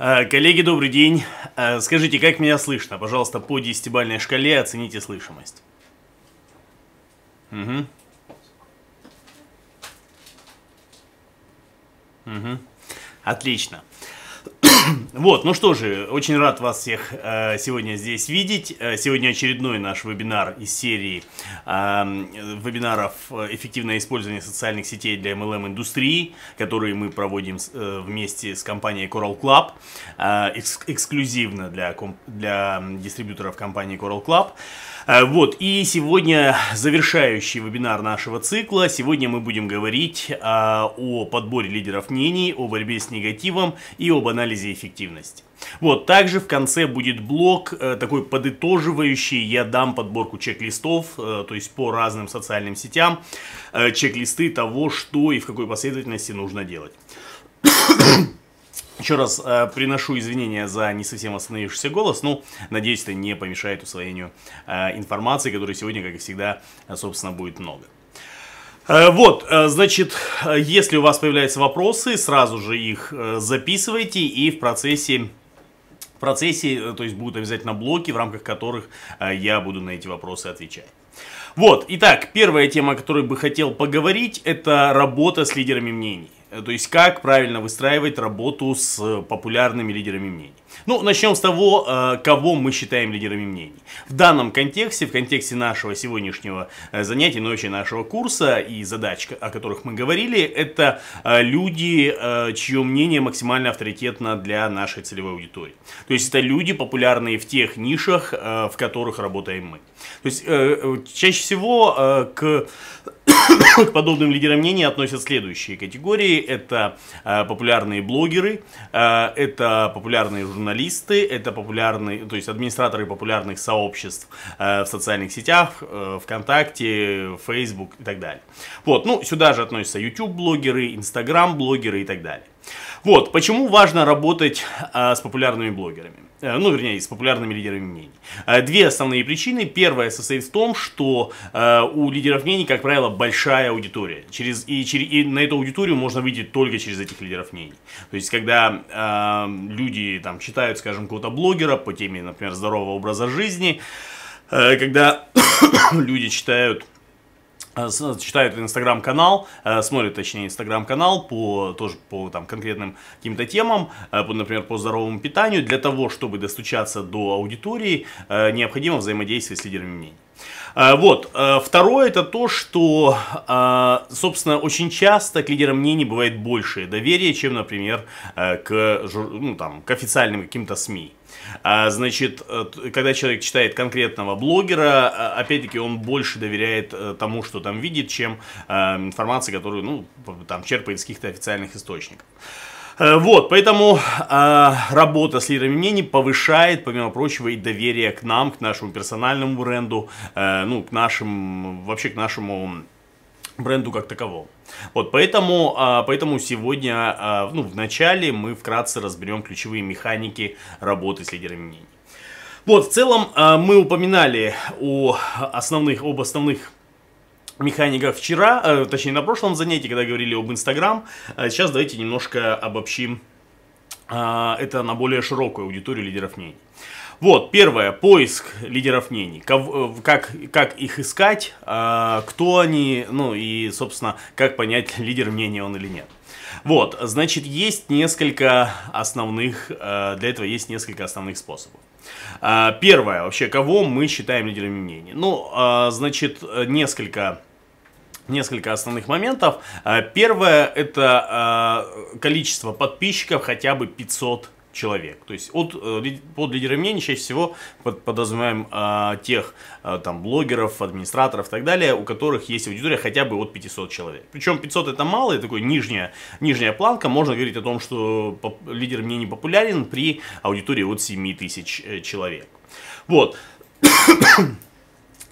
Э, коллеги, добрый день. Э, скажите, как меня слышно? Пожалуйста, по десятибальной шкале оцените слышимость. Угу. Угу. Отлично. Вот, ну что же, очень рад вас всех э, сегодня здесь видеть. Э, сегодня очередной наш вебинар из серии эм, э, вебинаров «Эффективное использование социальных сетей для MLM-индустрии», которые мы проводим э, вместе с компанией Coral Club, э, эксклюзивно для, для дистрибьюторов компании Coral Club. А, вот, и сегодня завершающий вебинар нашего цикла. Сегодня мы будем говорить а, о подборе лидеров мнений, о борьбе с негативом и об анализе эффективности. Вот, также в конце будет блок э, такой подытоживающий, я дам подборку чек-листов, э, то есть по разным социальным сетям, э, чек-листы того, что и в какой последовательности нужно делать. Еще раз э, приношу извинения за не совсем остановившийся голос, ну, надеюсь, это не помешает усвоению э, информации, которой сегодня, как и всегда, э, собственно, будет много. Э, вот, э, значит, если у вас появляются вопросы, сразу же их э, записывайте и в процессе в процессе, то есть будут обязательно блоки, в рамках которых я буду на эти вопросы отвечать. Вот, итак, первая тема, о которой бы хотел поговорить, это работа с лидерами мнений. Э, то есть, как правильно выстраивать работу с э, популярными лидерами мнений. Ну, начнем с того, э, кого мы считаем лидерами мнений. В данном контексте, в контексте нашего сегодняшнего занятия, но вообще нашего курса и задач, о которых мы говорили, это люди, чье мнение максимально авторитетно для нашей целевой аудитории. То есть, это люди, популярные в тех нишах, в которых работаем мы. То есть, чаще всего к к подобным лидерам мнений относят следующие категории. Это э, популярные блогеры, э, это популярные журналисты, это популярные, то есть администраторы популярных сообществ э, в социальных сетях, э, ВКонтакте, Facebook и так далее. Вот, ну сюда же относятся YouTube-блогеры, Instagram-блогеры и так далее. Вот, почему важно работать э, с популярными блогерами. Э, ну, вернее, с популярными лидерами мнений. Э, две основные причины. Первая состоит в том, что э, у лидеров мнений, как правило, большая аудитория. Через, и, через, и на эту аудиторию можно выйти только через этих лидеров мнений. То есть, когда э, люди там читают, скажем, какого-то блогера по теме, например, здорового образа жизни, э, когда люди читают Э, читают инстаграм-канал, э, смотрят, точнее, инстаграм-канал по тоже по там конкретным каким-то темам, э, по, например, по здоровому питанию. Для того, чтобы достучаться до аудитории, необходимо взаимодействие с лидерами мнений. Вот. Второе это то, что, собственно, очень часто к лидерам мнений бывает большее доверие, чем, например, к, ну, там, к официальным каким-то СМИ. А, значит, э, когда человек читает конкретного блогера, а, опять-таки он больше доверяет э, тому, что там видит, чем а, информации, которую, ну, там черпает из каких-то официальных источников. Э, вот, поэтому э, работа с лидерами мнений повышает, помимо прочего, и доверие к нам, к нашему персональному бренду, э, ну, к нашим, вообще к нашему бренду как таковому. Вот, поэтому, а, поэтому сегодня, а, ну, в начале мы вкратце разберем ключевые механики работы с лидерами мнений. Вот, в целом а, мы упоминали о основных, об основных механиках вчера, э, точнее на прошлом занятии, когда говорили об Инстаграм. Сейчас давайте немножко обобщим это на более широкую аудиторию лидеров мнений. Вот, первое, поиск лидеров мнений. Э, как, как их искать, а, кто они, ну и, собственно, как понять, лидер мнения он или нет. Вот, значит, есть несколько основных, э, для этого есть несколько основных способов. А, первое, вообще, кого мы считаем лидерами мнений? Ну, а, значит, несколько несколько основных моментов. Первое это количество подписчиков хотя бы 500 человек. То есть от, э, под лидерами мнений чаще всего под, подразумеваем а, тех а, там блогеров, администраторов и так далее, у которых есть аудитория хотя бы от 500 человек. Причем 500 это мало, это такой нижняя, нижняя планка. Можно говорить о том, что лидер мнений популярен при аудитории от 7 тысяч э, человек. Вот.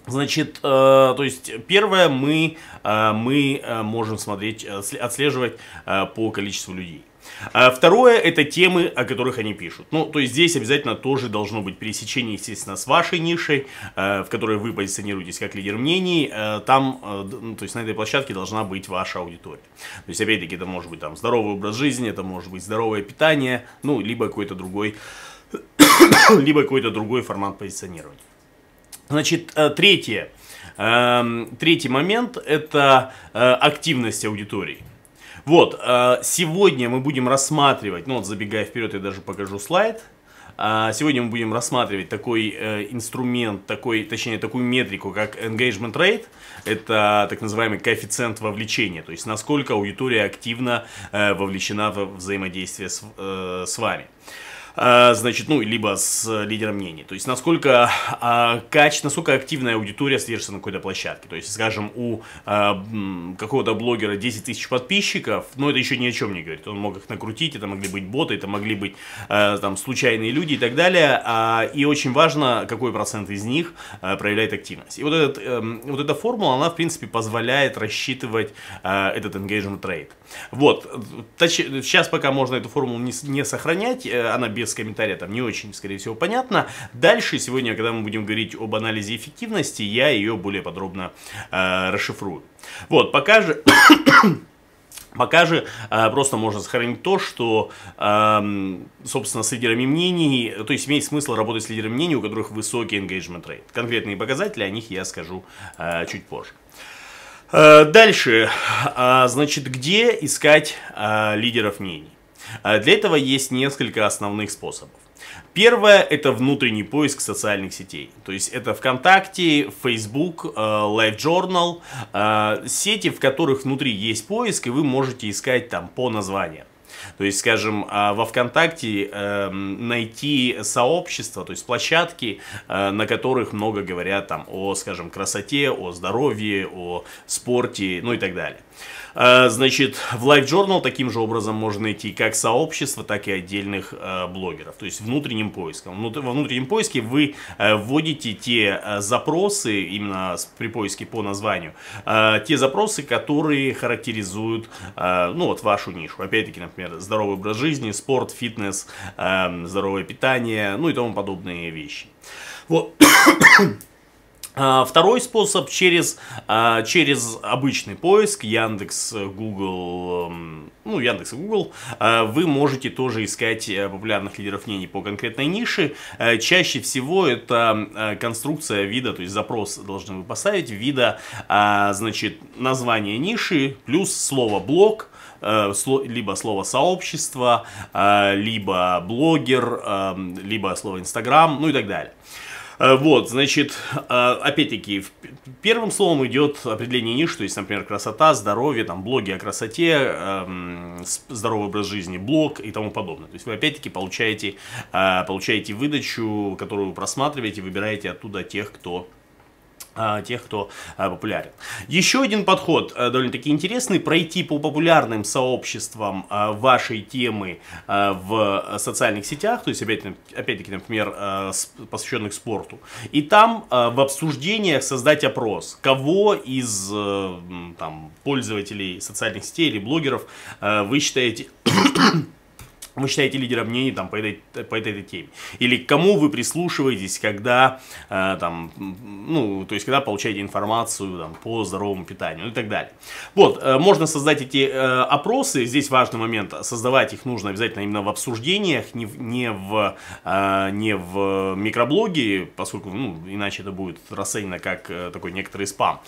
Значит, э, то есть первое мы, э, мы э, можем смотреть, отслеживать э, по количеству людей. А второе – это темы, о которых они пишут. Ну, то есть здесь обязательно тоже должно быть пересечение, естественно, с вашей нишей, э, в которой вы позиционируетесь как лидер мнений. Э, там, э, ну, то есть на этой площадке должна быть ваша аудитория. То есть, опять-таки, это может быть там здоровый образ жизни, это может быть здоровое питание, ну, либо какой-то другой, либо какой-то другой формат позиционирования. Значит, третье. Эм, третий момент – это активность аудитории. Вот, э, сегодня мы будем рассматривать, ну вот забегая вперед, я даже покажу слайд. Э, сегодня мы будем рассматривать такой э, инструмент, такой, точнее такую метрику, как engagement rate. Это так называемый коэффициент вовлечения, то есть насколько аудитория активно вовлечена в взаимодействие с, с вами. А, значит, ну, либо с э, лидером мнений. То есть, насколько а, кач, насколько активная аудитория содержится на какой-то площадке. То есть, скажем, у а, какого-то блогера 10 тысяч подписчиков, но это еще ни о чем не говорит. Он мог их накрутить, это могли быть боты, это могли быть э, там случайные люди и так далее. И очень важно, какой процент из них э, проявляет активность. И вот, этот, эм, вот эта формула, она, в принципе, позволяет рассчитывать этот engagement rate. Вот. Сейчас пока можно эту формулу не, не сохранять, э, она без комментария там не очень, скорее всего, понятна. Дальше, сегодня, когда мы будем говорить об анализе эффективности, я ее более подробно э, расшифрую. Вот, пока же... Пока же э, просто можно сохранить то, что, э, собственно, с лидерами мнений, то есть имеет смысл работать с лидерами мнений, у которых высокий engagement rate. Конкретные показатели, о них я скажу э, чуть позже. Э, дальше, а, значит, где искать а, лидеров мнений? А, для этого есть несколько основных способов. Первое – это внутренний поиск социальных сетей. То есть это ВКонтакте, Facebook, э, LiveJournal, э, сети, в которых внутри есть поиск, и вы можете искать там по названиям. То есть, скажем, а, во ВКонтакте эм, найти сообщества, то есть площадки, э, на которых много говорят там о, скажем, красоте, о здоровье, о спорте, ну и так далее. А, значит, в Life Journal таким же образом можно найти как сообщество, так и отдельных а, блогеров. То есть внутренним поиском. Во внутреннем поиске вы а, вводите те запросы, именно при поиске по названию, те запросы, которые характеризуют, ну вот, вашу нишу. Опять-таки, например, здоровый образ жизни, спорт, фитнес, здоровое питание, ну и тому подобные вещи. Вот. А, второй способ через, а, через обычный поиск Яндекс, Google, э, эм, ну Яндекс и Google, э, вы можете тоже искать э, популярных лидеров мнений по конкретной нише. Чаще всего это конструкция вида, то есть запрос должны вы поставить, вида, а, значит, название ниши плюс слово «блог», либо слово сообщество, либо блогер, либо слово Инстаграм, ну и так далее. Э, вот, значит, э, опять-таки, первым словом идет определение ниш, то есть, например, красота, здоровье, там, блоги о красоте, эм, здоровый образ жизни, блог и тому подобное. То есть вы опять-таки получаете, э, получаете выдачу, которую вы просматриваете, выбираете оттуда тех, кто а, тех, кто а, популярен. Еще один подход а, довольно-таки интересный, пройти по популярным сообществам вашей темы в социальных сетях, то есть опять-таки, опять-таки, например, посвященных спорту, и там в обсуждениях создать опрос, кого из э, там, пользователей социальных сетей или блогеров вы считаете вы считаете лидером мнений там, по, этой, по этой этой теме? Или к кому вы прислушиваетесь, когда, э, там, ну, то есть, когда получаете информацию там, по здоровому питанию ну, и так далее. Вот, э, можно создать эти э, опросы, здесь важный момент, создавать их нужно обязательно именно в обсуждениях, не, в, не, в, э, не в микроблоге, поскольку, ну, иначе это будет расценено как э, такой некоторый спам.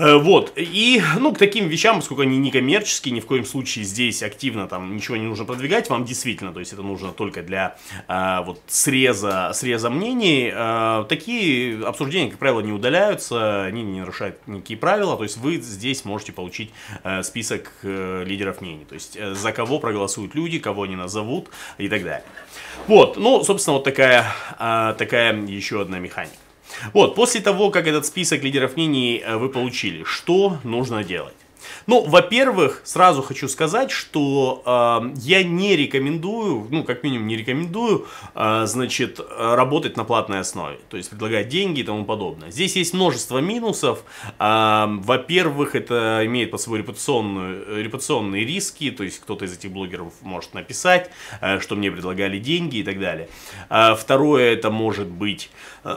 Э, вот. И, ну, к таким вещам, поскольку они не коммерческие, ни в коем случае здесь активно там ничего не нужно продвигать, вам действительно, то есть это нужно только для э, вот среза, среза мнений. Э, такие обсуждения, как правило, не удаляются, они не нарушают никакие правила, то есть вы здесь можете получить э, список э, лидеров мнений, то есть э, за кого проголосуют люди, кого они назовут и так далее. Вот, ну, собственно, вот такая, э, такая еще одна механика. Вот, после того, как этот список лидеров мнений э, вы получили, что нужно делать? Ну, во-первых, сразу хочу сказать, что э, я не рекомендую, ну, как минимум не рекомендую, э, значит, э, работать на платной основе, то есть предлагать деньги и тому подобное. Здесь есть множество минусов. Э, во-первых, это имеет под собой репутационную, э, репутационные риски, то есть кто-то из этих блогеров может написать, э, что мне предлагали деньги и так далее. Э, второе, это может быть... Э,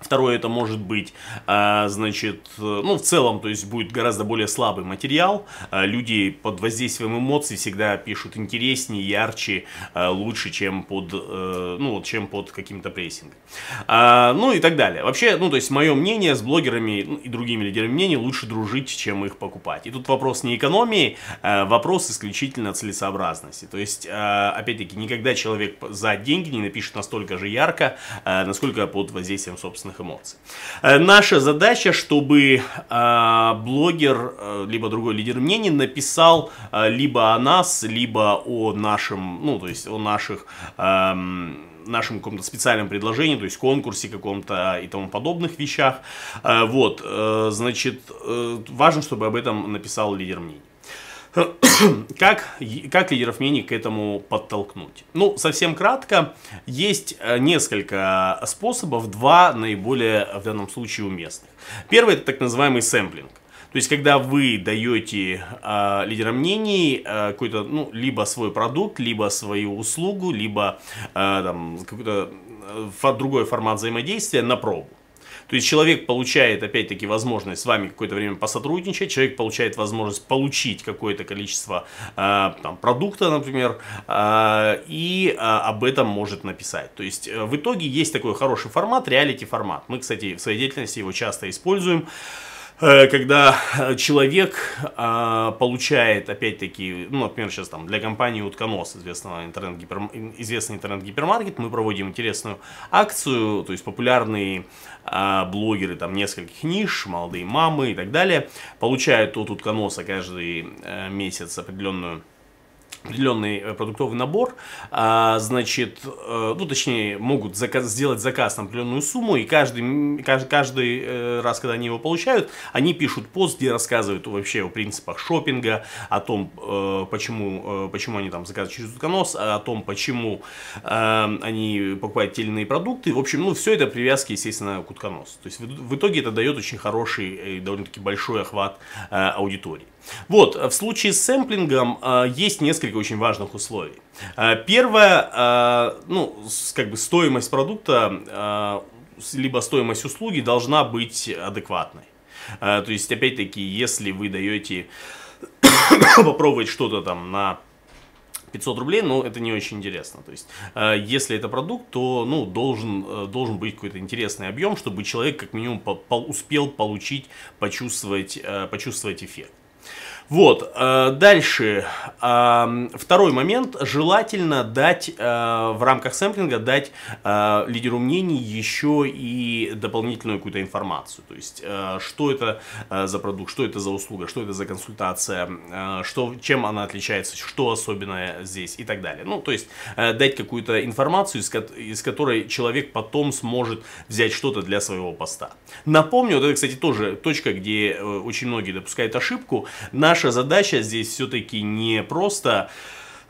Второе, это может быть, а, значит, э, ну, в целом, то есть будет гораздо более слабый материал. А, люди под воздействием эмоций всегда пишут интереснее, ярче, а, лучше, чем под, э, ну, чем под каким-то прессингом. Ну, и так далее. Вообще, ну, то есть, мое мнение, с блогерами ну, и другими лидерами мнений лучше дружить, чем их покупать. И тут вопрос не экономии, вопрос исключительно целесообразности. То есть, опять-таки, никогда человек за деньги не напишет настолько же ярко, насколько под воздействием, собственно, собственных эмоций. Э, наша задача, чтобы э, блогер, э, либо другой лидер мнений написал либо о нас, либо о нашем, ну, то есть о наших эм, нашем каком-то специальном предложении, то есть конкурсе каком-то и тому подобных вещах. Вот, значит, важно, чтобы об этом написал лидер мнений как, как лидеров мнений к этому подтолкнуть? Ну, совсем кратко, есть э, несколько способов, два наиболее в данном случае уместных. Первый это так называемый сэмплинг. То есть, когда вы даете э, лидерам мнений э, какой-то, ну, либо свой продукт, либо свою услугу, либо э, там какой-то э, другой формат взаимодействия на пробу. То есть человек получает, опять-таки, возможность с вами какое-то время посотрудничать, человек получает возможность получить какое-то количество э, там, продукта, например, э, и э, об этом может написать. То есть э, в итоге есть такой хороший формат, реалити-формат. Мы, кстати, в своей деятельности его часто используем э, когда э, человек а, получает, опять-таки, ну, например, сейчас там для компании Утконос, известного интернет -гипер... известный интернет-гипермаркет, мы проводим интересную акцию, то есть популярные а, блогеры там нескольких ниш, молодые мамы и так далее, получают от утконоса каждый э, месяц определенную определенный э, продуктовый набор, а, значит, э, ну, точнее, могут заказ, сделать заказ на определенную сумму, и каждый, каждый, каждый э, раз, когда они его получают, они пишут пост, где рассказывают вообще о принципах шопинга, о том, почему, почему они там заказывают через утконос, о том, почему они покупают те или иные продукты. В общем, ну, все это привязки, естественно, к утконосу. То есть, в итоге это дает очень хороший и довольно-таки большой охват аудитории. Вот, в случае с сэмплингом э, есть несколько очень важных условий. Э, первое, э, ну, как бы стоимость продукта, э, либо стоимость услуги должна быть адекватной. Э, то есть, опять-таки, если вы даете попробовать что-то там на 500 рублей, ну, это не очень интересно. То есть, э, если это продукт, то, ну, должен, э, должен быть какой-то интересный объем, чтобы человек, как минимум, по, по, успел получить, почувствовать, э, почувствовать эффект. Вот, э, дальше. Э, второй момент. Желательно дать э, в рамках сэмплинга дать лидеру мнений еще и дополнительную какую-то информацию. То есть, что это за продукт, что это за услуга, что это за консультация, что, чем она отличается, что особенное здесь и так далее. Ну, то есть, дать какую-то информацию, из, которой человек потом сможет взять что-то для своего поста. Напомню, вот это, кстати, тоже точка, где очень многие допускают ошибку. Наш наша задача здесь все-таки не просто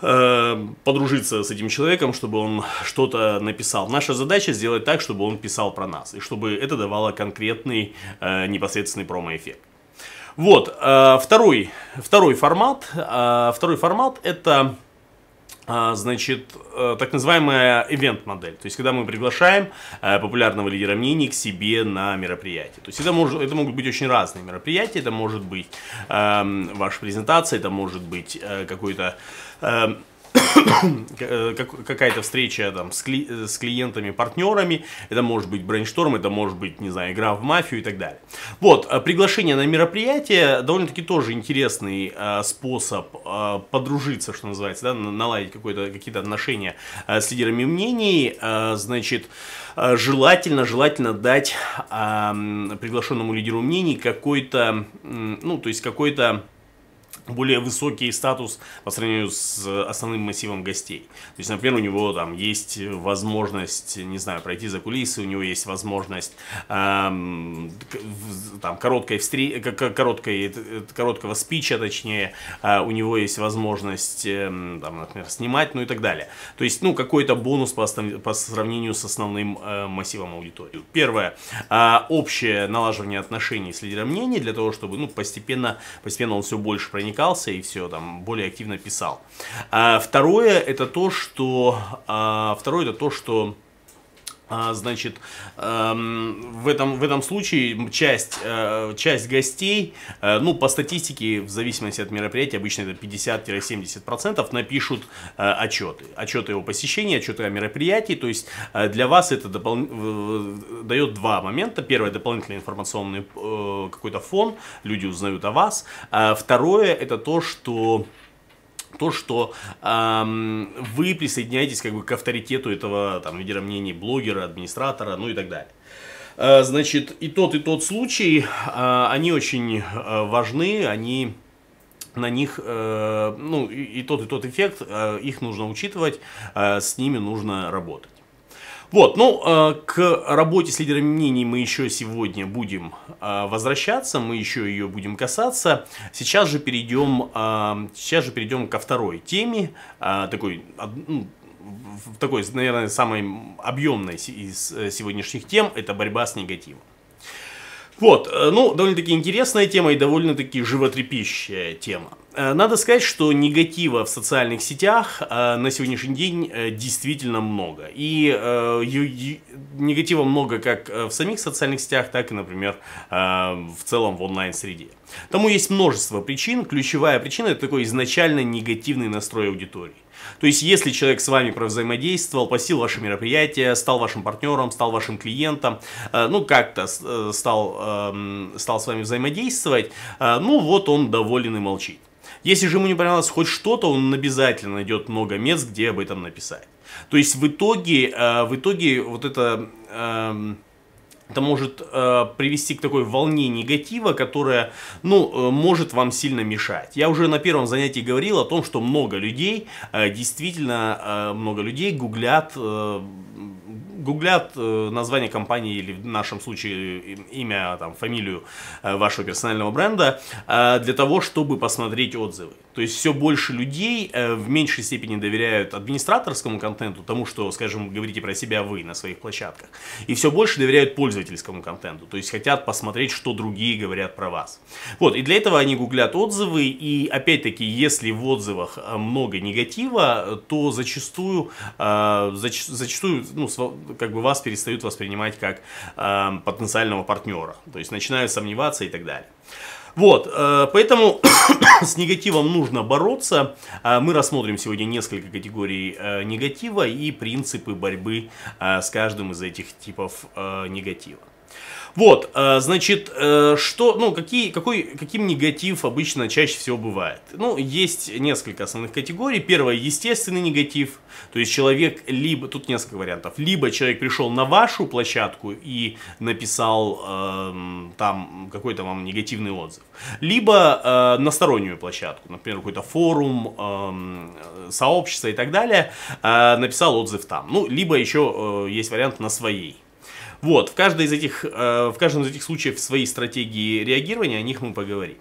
эм, подружиться с этим человеком, чтобы он что-то написал. Наша задача сделать так, чтобы он писал про нас, и чтобы это давало конкретный э, непосредственный промо-эффект. Вот, э, второй, второй формат, э, второй формат это а, значит, э, так называемая ивент-модель. То есть, когда мы приглашаем э, популярного лидера мнений к себе на мероприятие. То есть, это, может, это могут быть очень разные мероприятия. Это может быть э, ваша презентация, это может быть э, какой-то эм, Э, какая-то встреча там с, кли э, с клиентами, партнерами, это может быть брейншторм, это может быть, не знаю, игра в мафию и так далее. Вот, э, приглашение на мероприятие довольно-таки тоже интересный э, способ э, подружиться, что называется, да, наладить какое-то какие-то отношения э, с лидерами мнений, э, значит, э, желательно, желательно дать э, приглашенному лидеру мнений какой-то, э, ну, то есть какой-то более высокий статус по сравнению с основным массивом гостей. То есть, например, у него там есть возможность, не знаю, пройти за кулисы, у него есть возможность эм, там короткой встречи, короткой, э, короткого спича, точнее, э, у него есть возможность, э, там, например, снимать, ну и так далее. То есть, ну, какой-то бонус по, по сравнению с основным э, массивом аудитории. Первое, э, общее налаживание отношений с лидером мнений для того, чтобы, ну, постепенно, постепенно он все больше проникает проникался и все, там, более активно писал. А второе это то, что... А, второе это то, что а, значит, эм, в этом, в этом случае часть, э, часть гостей, э, ну, по статистике, в зависимости от мероприятия, обычно это 50-70%, напишут э, отчеты. Отчеты о посещении, отчеты о мероприятии. То есть для вас это допол... дает два момента. Первое, дополнительный информационный какой-то фон, люди узнают о вас. А второе, это то, что то, что эм, вы присоединяетесь как бы к авторитету этого там лидера мнений блогера, администратора, ну и так далее. Э, значит, и тот, и тот случай, э, они очень э, важны, они на них, э, ну и, и тот, и тот эффект, э, их нужно учитывать, э, с ними нужно работать. Вот, ну, э, к работе с лидерами мнений мы еще сегодня будем э, возвращаться, мы еще ее будем касаться. Сейчас же перейдем, э, сейчас же перейдем ко второй теме, такой, ну, такой, наверное, самой объемной из сегодняшних тем, это борьба с негативом. Вот, э, ну, довольно-таки интересная тема и довольно-таки животрепещая тема. Э, надо сказать, что негатива в социальных сетях э, на сегодняшний день действительно много. И негатива много как в самих социальных сетях, так и, например, в целом в онлайн-среде. Тому есть множество причин. Ключевая причина – это такой изначально негативный настрой аудитории. То есть, если человек с вами взаимодействовал, посил ваше мероприятие, стал вашим партнером, стал вашим клиентом, э, ну, как-то э, стал, эм, стал с вами взаимодействовать, э, ну, вот он доволен и молчит. Если же ему не понравилось хоть что-то, он обязательно найдет много мест, где об этом написать. То есть в итоге, в итоге вот это эм, это может э, привести к такой волне негатива, которая, ну, э, может вам сильно мешать. Я уже на первом занятии говорил о том, что много людей, э, действительно э, много людей гуглят э, гуглят э, название компании или в нашем случае э, имя, там, фамилию э, вашего персонального бренда для того, чтобы посмотреть отзывы. То есть все больше людей в меньшей степени доверяют администраторскому контенту, тому, что, скажем, говорите про себя вы на своих площадках, и все больше доверяют пользовательскому контенту, то есть хотят посмотреть, что другие говорят про вас. Вот, и для этого они гуглят отзывы, и опять-таки, если в отзывах много негатива, то зачастую, зач, зачастую ну, как бы вас перестают воспринимать как э, потенциального партнера. То есть начинают сомневаться и так далее. Вот, э, поэтому с негативом нужно бороться. Э, мы рассмотрим сегодня несколько категорий э, негатива и принципы борьбы с каждым из этих типов негатива. Вот, э, значит, э, что, ну, какие, какой, каким негатив обычно чаще всего бывает? Ну, есть несколько основных категорий. Первое, естественный негатив, то есть человек либо, тут несколько вариантов, либо человек пришел на вашу площадку и написал э, там какой-то вам негативный отзыв, либо э, на стороннюю площадку, например, какой-то форум, э, сообщество и так далее, э, написал отзыв там. Ну, либо еще э, есть вариант на своей вот, в, каждой из этих, э, в каждом из этих случаев свои стратегии реагирования, о них мы поговорим.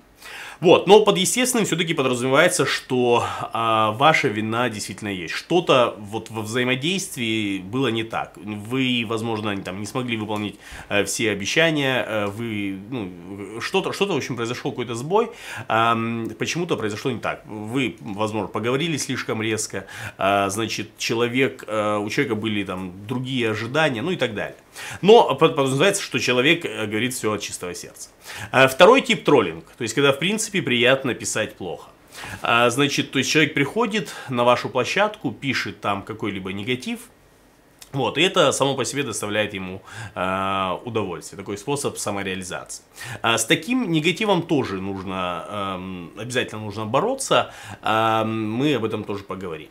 Вот, но под естественным все-таки подразумевается, что а, ваша вина действительно есть. Что-то вот во взаимодействии было не так. Вы, возможно, там не смогли выполнить а, все обещания, а, вы, ну, что-то, что-то, в общем, произошел какой-то сбой, а, почему-то произошло не так. Вы, возможно, поговорили слишком резко, а, значит, человек, а, у человека были там другие ожидания, ну и так далее. Но подразумевается, что человек э, говорит все от чистого сердца. А второй тип троллинг, то есть когда в принципе приятно писать плохо. А, значит, то есть человек приходит на вашу площадку, пишет там какой-либо негатив, вот, и это само по себе доставляет ему э, удовольствие, такой способ самореализации. Э, с таким негативом тоже нужно, э, обязательно нужно бороться, э, мы об этом тоже поговорим.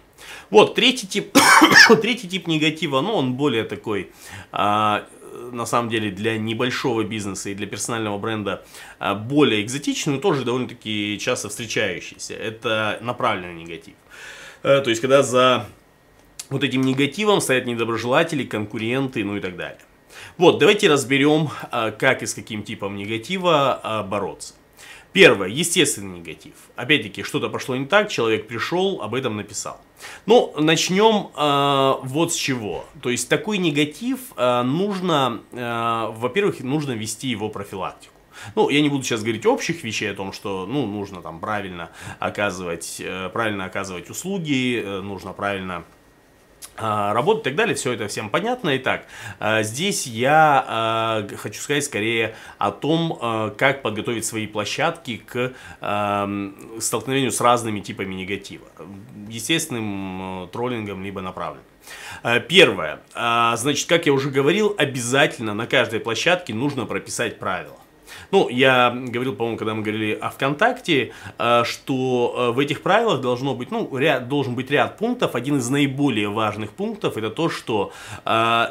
Вот, третий тип, третий тип негатива, но ну, он более такой, а, на самом деле, для небольшого бизнеса и для персонального бренда а, более экзотичный, но тоже довольно-таки часто встречающийся. Это направленный негатив. А, то есть, когда за вот этим негативом стоят недоброжелатели, конкуренты, ну и так далее. Вот, давайте разберем, а, как и с каким типом негатива а, бороться. Первое, естественный негатив. Опять-таки, что-то пошло не так, человек пришел, об этом написал. Ну, начнем э, вот с чего. То есть такой негатив э, нужно, э, во-первых, нужно вести его профилактику. Ну, я не буду сейчас говорить общих вещей о том, что, ну, нужно там правильно оказывать, э, правильно оказывать услуги, э, нужно правильно а, работы и так далее, все это всем понятно. Итак, а, здесь я а, хочу сказать скорее о том, как подготовить свои площадки к столкновению с разными типами негатива, естественным троллингом либо направленным. Первое. Значит, как я уже говорил, обязательно на каждой площадке нужно прописать правила. Ну, я говорил, по-моему, когда мы говорили о ВКонтакте, э, что э, в этих правилах должно быть, ну, ряд, должен быть ряд пунктов. Один из наиболее важных пунктов это то, что, э,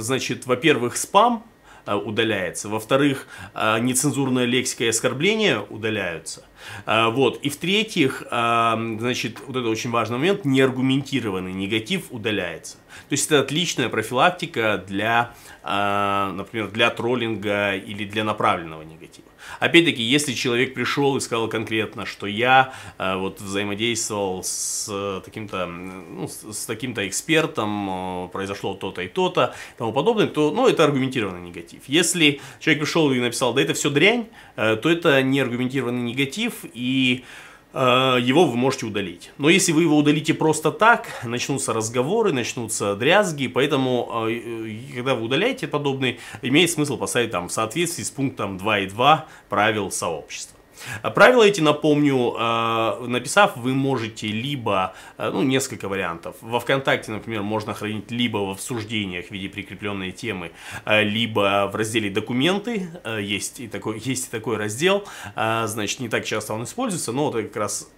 значит, во-первых, спам Э, удаляется. Во-вторых, э, нецензурная лексика и оскорбления удаляются. Э, вот. И в-третьих, значит, вот это очень важный момент, неаргументированный негатив удаляется. То есть это отличная профилактика для, например, для троллинга или для направленного негатива. Опять-таки, если человек пришел и сказал конкретно, что я э, вот взаимодействовал с э, таким-то ну, с таким-то экспертом, э, произошло то-то и то-то, тому подобное, то ну, это аргументированный негатив. Если человек пришел и написал, да это все дрянь, э, то это не аргументированный негатив, и Э, его вы можете удалить. Но если вы его удалите просто так, начнутся разговоры, начнутся дрязги, поэтому, э, когда вы удаляете подобный, имеет смысл поставить там в соответствии с пунктом 2.2 правил сообщества. А правила эти, напомню, а, написав, вы можете либо, а, ну, несколько вариантов. Во ВКонтакте, например, можно хранить либо в обсуждениях в виде прикрепленной темы, либо в разделе «Документы». Есть и такой, есть и такой раздел. Значит, не так часто он используется, но вот как раз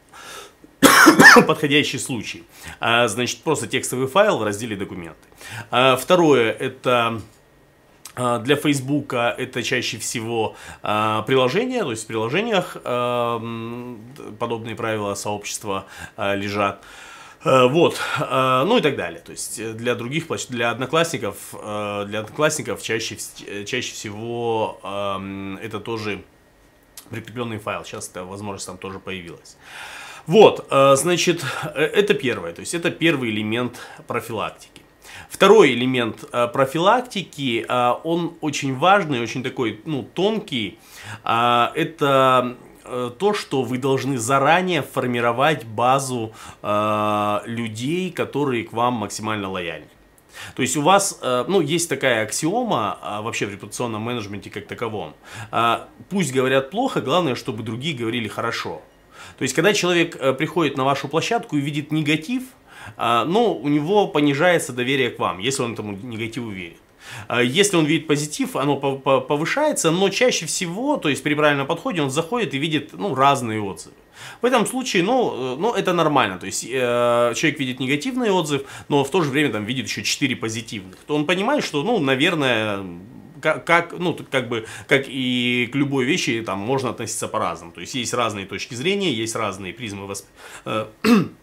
подходящий случай. Значит, просто текстовый файл в разделе «Документы». Второе – это а, для Facebook это чаще всего э, приложения, то есть в приложениях э, подобные правила сообщества э, лежат. Вот, ну и так далее. То есть э, для других для одноклассников, для одноклассников чаще, э, чаще всего это тоже прикрепленный файл. Сейчас эта возможность там тоже появилась. Вот, значит, э, это первое, то есть это первый элемент профилактики. Второй элемент э, профилактики, э, он очень важный, очень такой, ну, тонкий. А, это э, то, что вы должны заранее формировать базу э, людей, которые к вам максимально лояльны. То есть у вас, ну, есть такая аксиома а, вообще в репутационном менеджменте как таковом. А, пусть говорят плохо, главное, чтобы другие говорили хорошо. То есть, когда человек приходит на вашу площадку и видит негатив – а, но у него понижается доверие к вам, если он этому негативу верит. А, если он видит позитив, оно повышается, но чаще всего, то есть при правильном подходе, он заходит и видит ну, разные отзывы. В этом случае, ну, э, ну это нормально, то есть э, человек видит негативный отзыв, но в то же время там видит еще 4 позитивных, то он понимает, что, ну, наверное, как, как, ну, как бы, как и к любой вещи там можно относиться по-разному, то есть есть разные точки зрения, есть разные призмы восприятия э,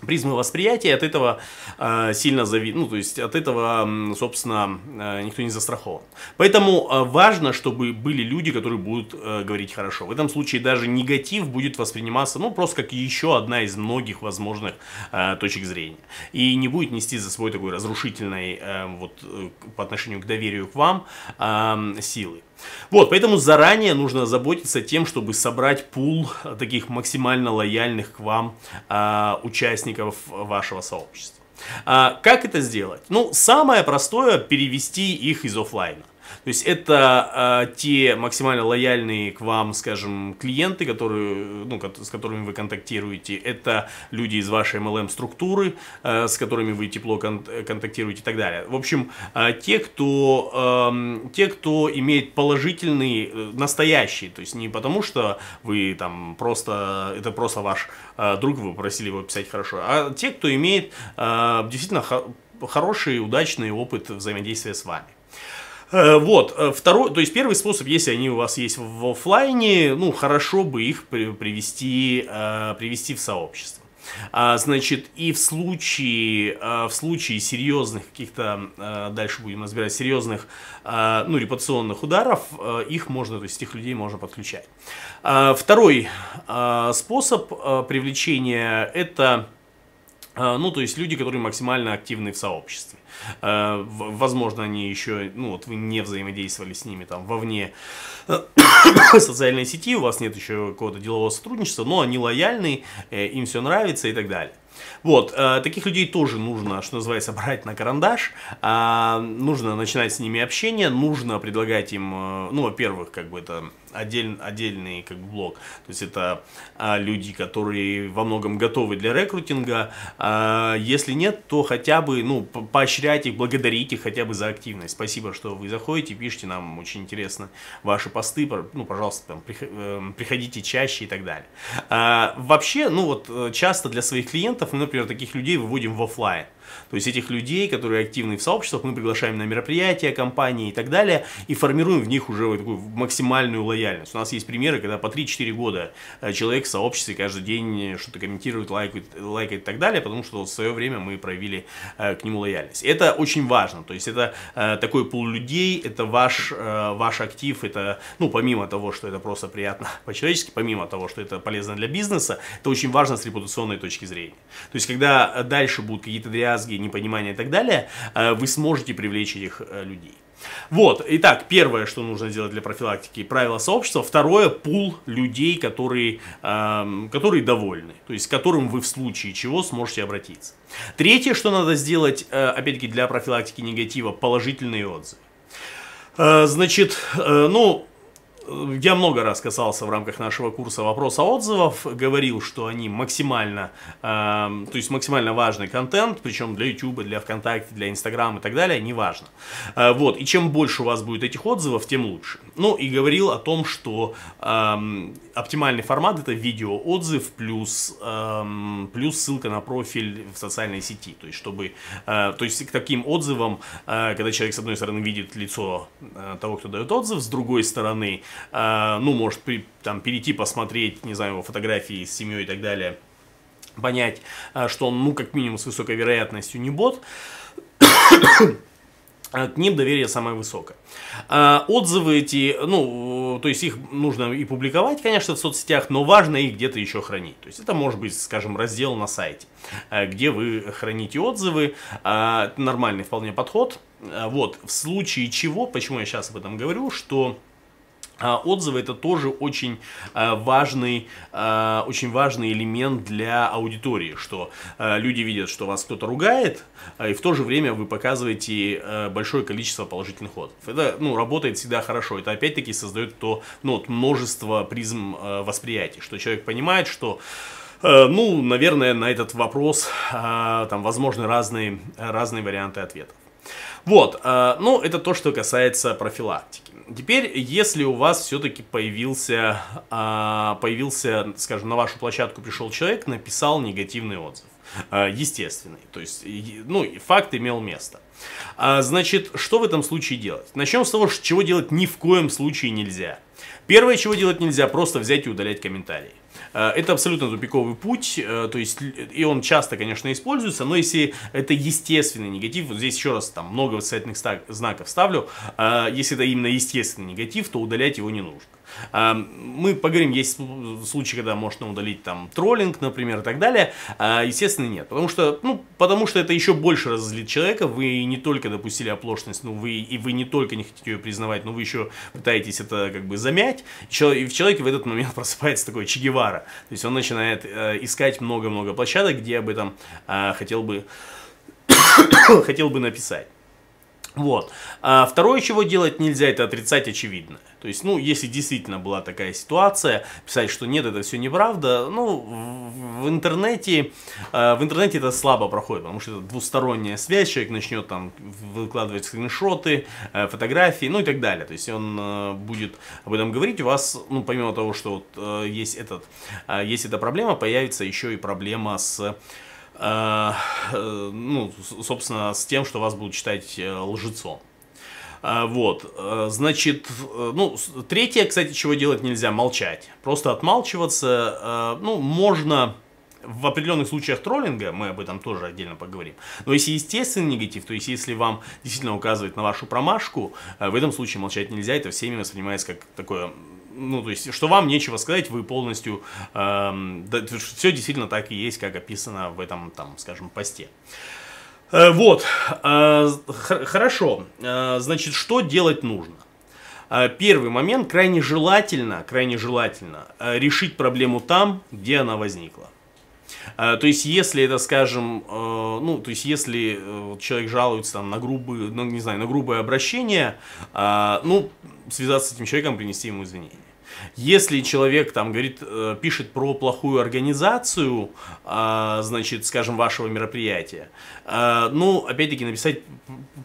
призмы восприятия от этого э, сильно зависит, ну то есть от этого, собственно, э, никто не застрахован. Поэтому э, важно, чтобы были люди, которые будут э, говорить хорошо. В этом случае даже негатив будет восприниматься, ну просто как еще одна из многих возможных э, точек зрения и не будет нести за собой такой разрушительной э, вот э, по отношению к доверию к вам э, силы. Вот, поэтому заранее нужно заботиться тем, чтобы собрать пул таких максимально лояльных к вам а, участников вашего сообщества. А, как это сделать? Ну, самое простое перевести их из офлайна. То есть это э, те максимально лояльные к вам, скажем, клиенты, которые, ну, с которыми вы контактируете. Это люди из вашей MLM-структуры, э, а, с которыми вы тепло кон контактируете и так далее. В общем, э, те, кто, э, те, кто имеет положительный, э, настоящий, то есть не потому, что вы там просто, это просто ваш э, друг, вы просили его писать хорошо, а те, кто имеет э, действительно хороший, удачный опыт взаимодействия с вами. Э, вот, э, второй, то есть первый способ, если они у вас есть в офлайне, ну, хорошо бы их привести, э, привести в сообщество. А, значит, и в случае, в случае серьезных каких-то, дальше будем разбирать, серьезных, ну, репутационных ударов, их можно, то есть этих людей можно подключать. А, второй способ привлечения – это а, ну, то есть люди, которые максимально активны в сообществе. А, возможно, они еще, ну, вот вы не взаимодействовали с ними там вовне социальной сети, у вас нет еще какого-то делового сотрудничества, но они лояльны, э, им все нравится и так далее. Вот, а, таких людей тоже нужно, что называется, брать на карандаш, нужно начинать с ними общение, нужно предлагать им, э, ну, во-первых, как бы это отдельный отдельный как блок. То есть это а, люди, которые во многом готовы для рекрутинга. А, если нет, то хотя бы ну, поощрять их, благодарить их хотя бы за активность. Спасибо, что вы заходите, пишите нам, очень интересно ваши посты. Ну, пожалуйста, там, эм, приходите чаще и так далее. А, вообще, ну вот э, часто для своих клиентов мы, например, таких людей выводим в офлайн. То есть этих людей, которые активны в сообществах, мы приглашаем на мероприятия, компании и так далее, и формируем в них уже вот такую максимальную лояльность. У нас есть примеры, когда по 3-4 года э, человек в сообществе каждый день э, что-то комментирует, лайкает, лайкает и так далее, потому что в свое время мы проявили э, к нему лояльность. Это очень важно, то есть это такой пул людей, это ваш, ваш актив, это, ну, помимо того, что это просто приятно по-человечески, помимо того, что это полезно для бизнеса, это очень важно с репутационной точки зрения. То есть, когда дальше будут какие-то дрязги, непонимания и так далее, э, вы сможете привлечь этих э, людей. Вот, итак, первое, что нужно сделать для профилактики, правила сообщества. Второе, пул людей, которые, эм, которые довольны, то есть к которым вы в случае чего сможете обратиться. Третье, что надо сделать, э, опять-таки, для профилактики негатива, положительные отзывы. Э, значит, э, ну, я много раз касался в рамках нашего курса вопроса отзывов, говорил, что они максимально, э, то есть максимально важный контент, причем для YouTube, для ВКонтакте, для Инстаграма и так далее, неважно. Э, вот, и чем больше у вас будет этих отзывов, тем лучше. Ну и говорил о том, что э, оптимальный формат это видео отзыв плюс, э, плюс ссылка на профиль в социальной сети, то есть чтобы, э, то есть к таким отзывам, э, когда человек с одной стороны видит лицо э, того, кто дает отзыв, с другой стороны а, ну, может, при, там, перейти посмотреть, не знаю, его фотографии с семьей и так далее, понять, а, что он, ну, как минимум, с высокой вероятностью не бот, а, к ним доверие самое высокое. Отзывы эти, ну, то есть их нужно и публиковать, конечно, в соцсетях, но важно их где-то еще хранить. То есть это может быть, скажем, раздел на сайте, где вы храните отзывы. Нормальный вполне подход. Вот, в случае чего, почему я сейчас об этом говорю, что а отзывы это тоже очень э, важный, э, очень важный элемент для аудитории, что э, люди видят, что вас кто-то ругает, и в то же время вы показываете большое количество положительных отзывов. Это ну, работает всегда хорошо, это опять-таки создает то ну, вот множество призм восприятий, что человек понимает, что ну, наверное, на этот вопрос там возможны разные, разные варианты ответов. Вот, э, ну это то, что касается профилактики. Теперь, если у вас все-таки появился, а, появился, скажем, на вашу площадку пришел человек, написал негативный отзыв, э, естественный, то есть, ну, факт имел место. А, значит, что в этом случае делать? Начнем с того, чего делать ни в коем случае нельзя. Первое, чего делать нельзя, просто взять и удалять комментарии. Э, это абсолютно тупиковый путь, э, то есть, и он часто, конечно, используется, но если это естественный негатив, вот здесь еще раз там много восклицательных знаков ставлю, э, если это именно естественный негатив, то удалять его не нужно. Мы поговорим, есть случаи, когда можно удалить там троллинг, например, и так далее. А, естественно, нет. Потому что, ну, потому что это еще больше разозлит человека. Вы не только допустили оплошность, ну, вы и вы не только не хотите ее признавать, но вы еще пытаетесь это как бы замять. И в человеке в этот момент просыпается такой Че Гевара. То есть он начинает э, искать много-много площадок, где об этом а, хотел бы хотел бы написать. Вот. А второе, чего делать нельзя, это отрицать очевидное. То есть, ну, если действительно была такая ситуация, писать, что нет, это все неправда, ну, в интернете, э, в интернете это слабо проходит, потому что это двусторонняя связь, человек начнет там выкладывать скриншоты, э, фотографии, ну и так далее. То есть, он э, будет об этом говорить, у вас, ну, помимо того, что вот есть этот, есть эта проблема, появится еще и проблема с ну, собственно, с тем, что вас будут считать лжецом. А, вот, э, значит, э, ну, третье, кстати, чего делать нельзя, молчать. Просто отмалчиваться, э, ну, можно в определенных случаях троллинга, мы об этом тоже отдельно поговорим, но если естественный негатив, то есть если вам действительно указывает на вашу промашку, в этом случае молчать нельзя, это всеми воспринимается как такое ну, то есть, что вам нечего сказать, вы полностью, эм, да, все действительно так и есть, как описано в этом, там, скажем, посте. Э, вот, э, хорошо. Э, значит, что делать нужно? Первый момент, крайне желательно, крайне желательно решить проблему там, где она возникла. То есть, если это, скажем, ну, то есть, если человек жалуется там, на грубые, ну, не знаю, на грубое обращение, ну, связаться с этим человеком, принести ему извинения. Если человек там говорит, э, пишет про плохую организацию, а, значит, скажем, вашего мероприятия, э, ну, опять-таки, написать,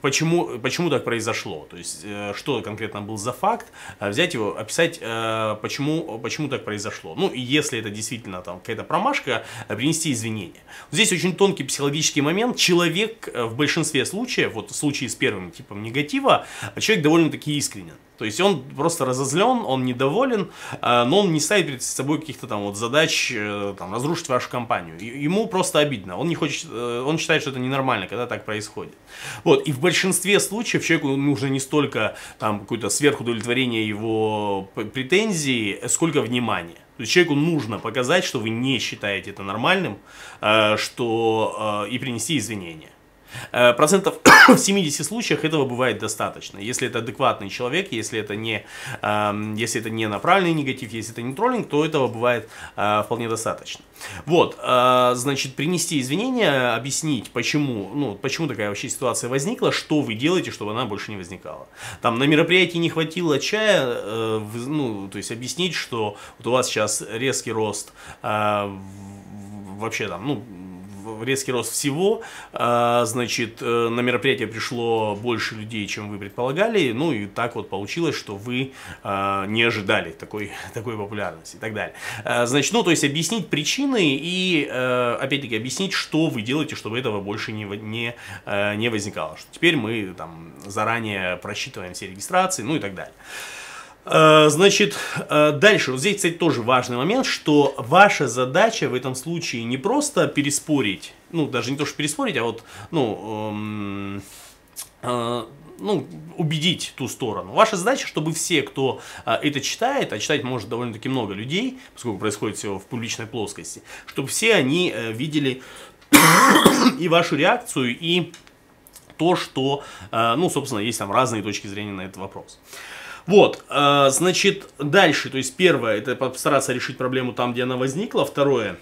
почему, почему так произошло, то есть, э, что конкретно был за факт, а взять его, описать, почему, почему так произошло. Ну, и если это действительно там какая-то промашка, принести извинения. Здесь очень тонкий психологический момент. Человек в большинстве случаев, вот в случае с первым типом негатива, человек довольно-таки искренен. То есть он просто разозлен, он недоволен, э, но он не ставит перед собой каких-то там вот задач э, там, разрушить вашу компанию. Ему просто обидно. Он не хочет, э, он считает, что это ненормально, когда так происходит. Вот. И в большинстве случаев человеку ну, нужно не столько там какое-то сверхудовлетворение его претензий, сколько внимания. То есть человеку нужно показать, что вы не считаете это нормальным, что и принести извинения. Э, процентов в 70 случаях этого бывает достаточно. Если это адекватный человек, если это не, эм, если это не направленный негатив, если это не троллинг, то этого бывает э, вполне достаточно. Вот, э, значит, принести извинения, объяснить, почему, ну, почему такая вообще ситуация возникла, что вы делаете, чтобы она больше не возникала. Там на мероприятии не хватило чая, ну, то есть объяснить, что вот у вас сейчас резкий рост вообще там, ну, резкий рост всего, а, значит, э, на мероприятие пришло больше людей, чем вы предполагали, ну и так вот получилось, что вы а, не ожидали такой, такой популярности и так далее. А, значит, ну, то есть объяснить причины и, э, опять-таки, объяснить, что вы делаете, чтобы этого больше не, не, э, не возникало. Теперь мы там заранее просчитываем все регистрации, ну и так далее. Э, значит, э, дальше, вот здесь, кстати, тоже важный момент, что ваша задача в этом случае не просто переспорить, ну, даже не то, что переспорить, а вот, ну, эм, э, ну, убедить ту сторону. Ваша задача, чтобы все, кто э, это читает, а читать может довольно-таки много людей, поскольку происходит все в публичной плоскости, чтобы все они видели и вашу реакцию, и то, что, э, ну, собственно, есть там разные точки зрения на этот вопрос. Вот, э, значит, дальше, то есть первое, это постараться решить проблему там, где она возникла. Второе,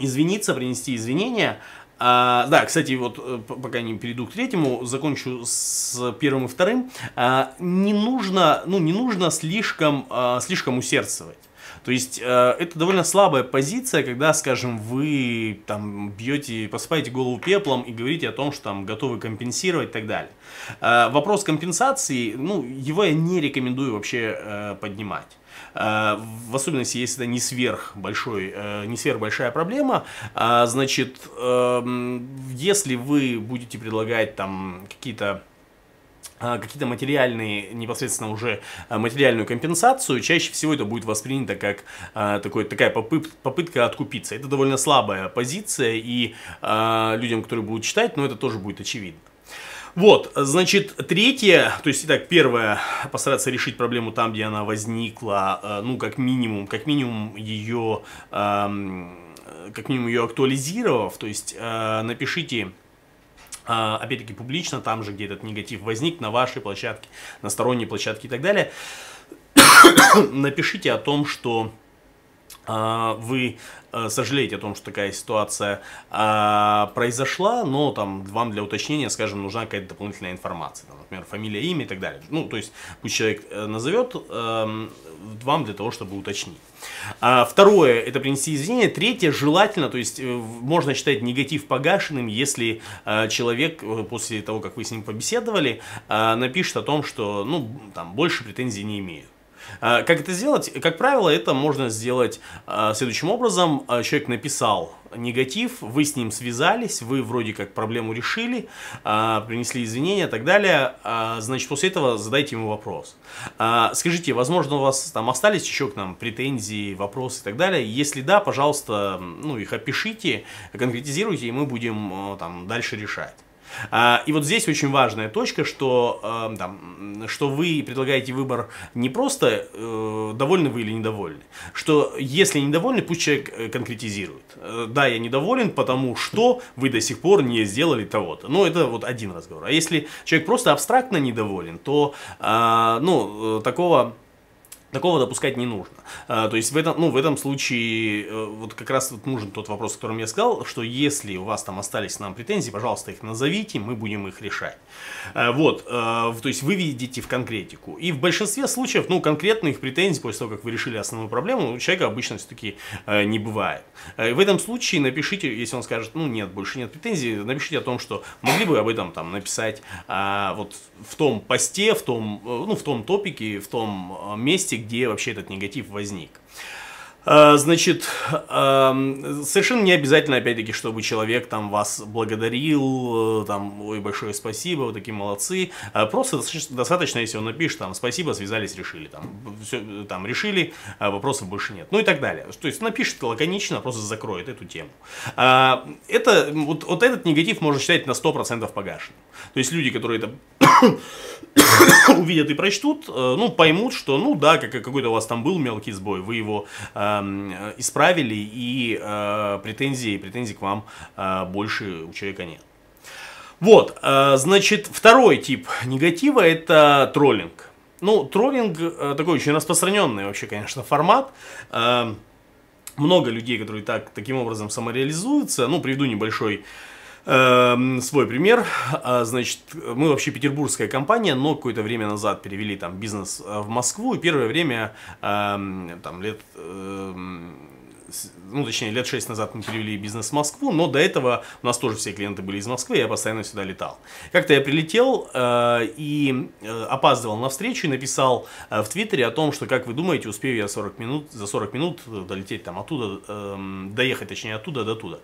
извиниться, принести извинения. А, да, кстати, вот э, пока не перейду к третьему, закончу с первым и вторым. А, не нужно, ну, не нужно слишком, а, слишком усердствовать. То есть э, это довольно слабая позиция, когда, скажем, вы там бьете, посыпаете голову пеплом и говорите о том, что там готовы компенсировать и так далее. Э, вопрос компенсации, ну, его я не рекомендую вообще э, поднимать э, в особенности, если это не сверх большой, э, не сверх большая проблема, а, значит, эм, если вы будете предлагать там какие-то а, какие-то материальные, непосредственно уже а, материальную компенсацию, чаще всего это будет воспринято как а, такой, такая попыт, попытка откупиться. Это довольно слабая позиция, и а, людям, которые будут читать, ну, это тоже будет очевидно. Вот, значит, третье, то есть, итак, первое, постараться решить проблему там, где она возникла, а, ну, как минимум, как минимум ее, как минимум ее актуализировав, то есть, напишите а, опять-таки, публично, там же, где этот негатив возник, на вашей площадке, на сторонней площадке и так далее, напишите о том, что а, вы Э, сожалеть о том, что такая ситуация а, произошла, но там вам для уточнения, скажем, нужна какая-то дополнительная информация, там, например, фамилия, имя и так далее. Ну, то есть пусть человек э, назовет а, вам для того, чтобы уточнить. А, второе – это принести извинения. Третье – желательно, то есть э, можно считать негатив погашенным, если а, человек после того, как вы с ним побеседовали, а, напишет о том, что ну, там, больше претензий не имеет. А, как это сделать? Как правило, это можно сделать а, следующим образом. А, человек написал негатив, вы с ним связались, вы вроде как проблему решили, принесли извинения и так далее. Значит, после этого задайте ему вопрос. Скажите, возможно, у вас там остались еще к нам претензии, вопросы и так далее? Если да, пожалуйста, ну, их опишите, конкретизируйте, и мы будем там дальше решать. А, и вот здесь очень важная точка, что, э, что вы предлагаете выбор не просто э, довольны вы или недовольны, что если недовольны, пусть человек э, конкретизирует. Э, да, я недоволен, потому что вы до сих пор не сделали того-то. Ну, это вот один разговор. А если человек просто абстрактно недоволен, то, ну, такого Такого допускать не нужно. А, то есть в этом, ну, в этом случае э, вот как раз вот нужен тот вопрос, о котором я сказал, что если у вас там остались нам претензии, пожалуйста, их назовите, мы будем их решать. А, вот, э, то есть вы видите в конкретику. И в большинстве случаев, ну, конкретных претензий после того, как вы решили основную проблему, у человека обычно все-таки э, не бывает. В этом случае напишите, если он скажет, ну, нет, больше нет претензий, напишите о том, что могли бы об этом там написать а, вот в том посте, в том, ну, в том топике, в том месте, где вообще этот негатив возник. А, значит, совершенно не обязательно, опять-таки, чтобы человек там вас благодарил, э, там, ой, большое спасибо, вы такие молодцы. А, просто достаточно, если он напишет, там, спасибо, связались, решили, там, все, там, решили, а вопросов больше нет. Ну и так далее. То есть напишет лаконично, просто закроет эту тему. Это, вот, вот этот негатив можно считать на 100% погашенным. То есть люди, которые это увидят и прочтут, э, ну, поймут, что, ну, да, как, какой-то у вас там был мелкий сбой, вы его Эм, э, исправили, и э, претензий, претензий к вам э, больше у человека нет. Вот, э, значит, второй тип негатива – это троллинг. Ну, троллинг э, такой очень распространенный вообще, конечно, формат. Э, много людей, которые так, таким образом самореализуются. Ну, приведу небольшой Эм, свой пример. А, значит, мы вообще петербургская компания, но какое-то время назад перевели там бизнес э, в Москву, и первое время, эм, там, лет эм, ну, точнее, лет шесть назад мы перевели бизнес в Москву, но до этого у нас тоже все клиенты были из Москвы, я постоянно сюда летал. Как-то я прилетел э, и э, опаздывал на встречу и написал э, в Твиттере о том, что, как вы думаете, успею я 40 минут, за 40 минут э, долететь там оттуда, э, доехать, точнее, оттуда до туда.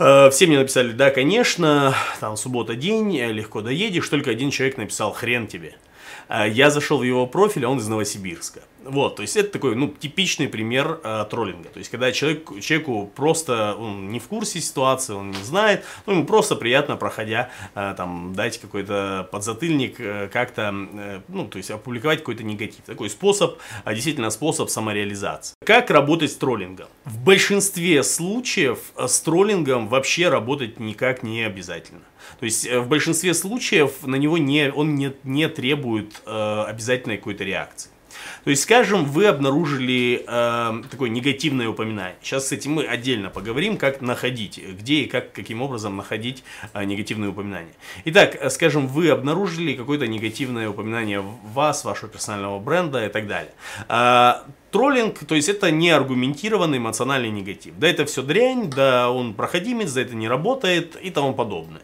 Э, все мне написали, да, конечно, там суббота день, э, легко доедешь, только один человек написал, хрен тебе. Э, я зашел в его профиль, а он из Новосибирска. Вот, то есть это такой, ну, типичный пример э, троллинга. То есть, когда человек, человеку просто, он не в курсе ситуации, он не знает, ну, ему просто приятно, проходя, э, там, дать какой-то подзатыльник, э, как-то, э, ну, то есть, опубликовать какой-то негатив. Такой способ, э, действительно, способ самореализации. Как работать с троллингом? В большинстве случаев э, с троллингом вообще работать никак не обязательно. То есть э, в большинстве случаев на него не, он не, не требует э, обязательной какой-то реакции. То есть, скажем, вы обнаружили э, такое негативное упоминание. Сейчас с этим мы отдельно поговорим, как находить, где и как, каким образом находить э, негативные упоминания. Итак, э, скажем, вы обнаружили какое-то негативное упоминание вас, вашего персонального бренда и так далее. Э, троллинг, то есть это не аргументированный эмоциональный негатив. Да это все дрянь, да он проходимец, да это не работает и тому подобное.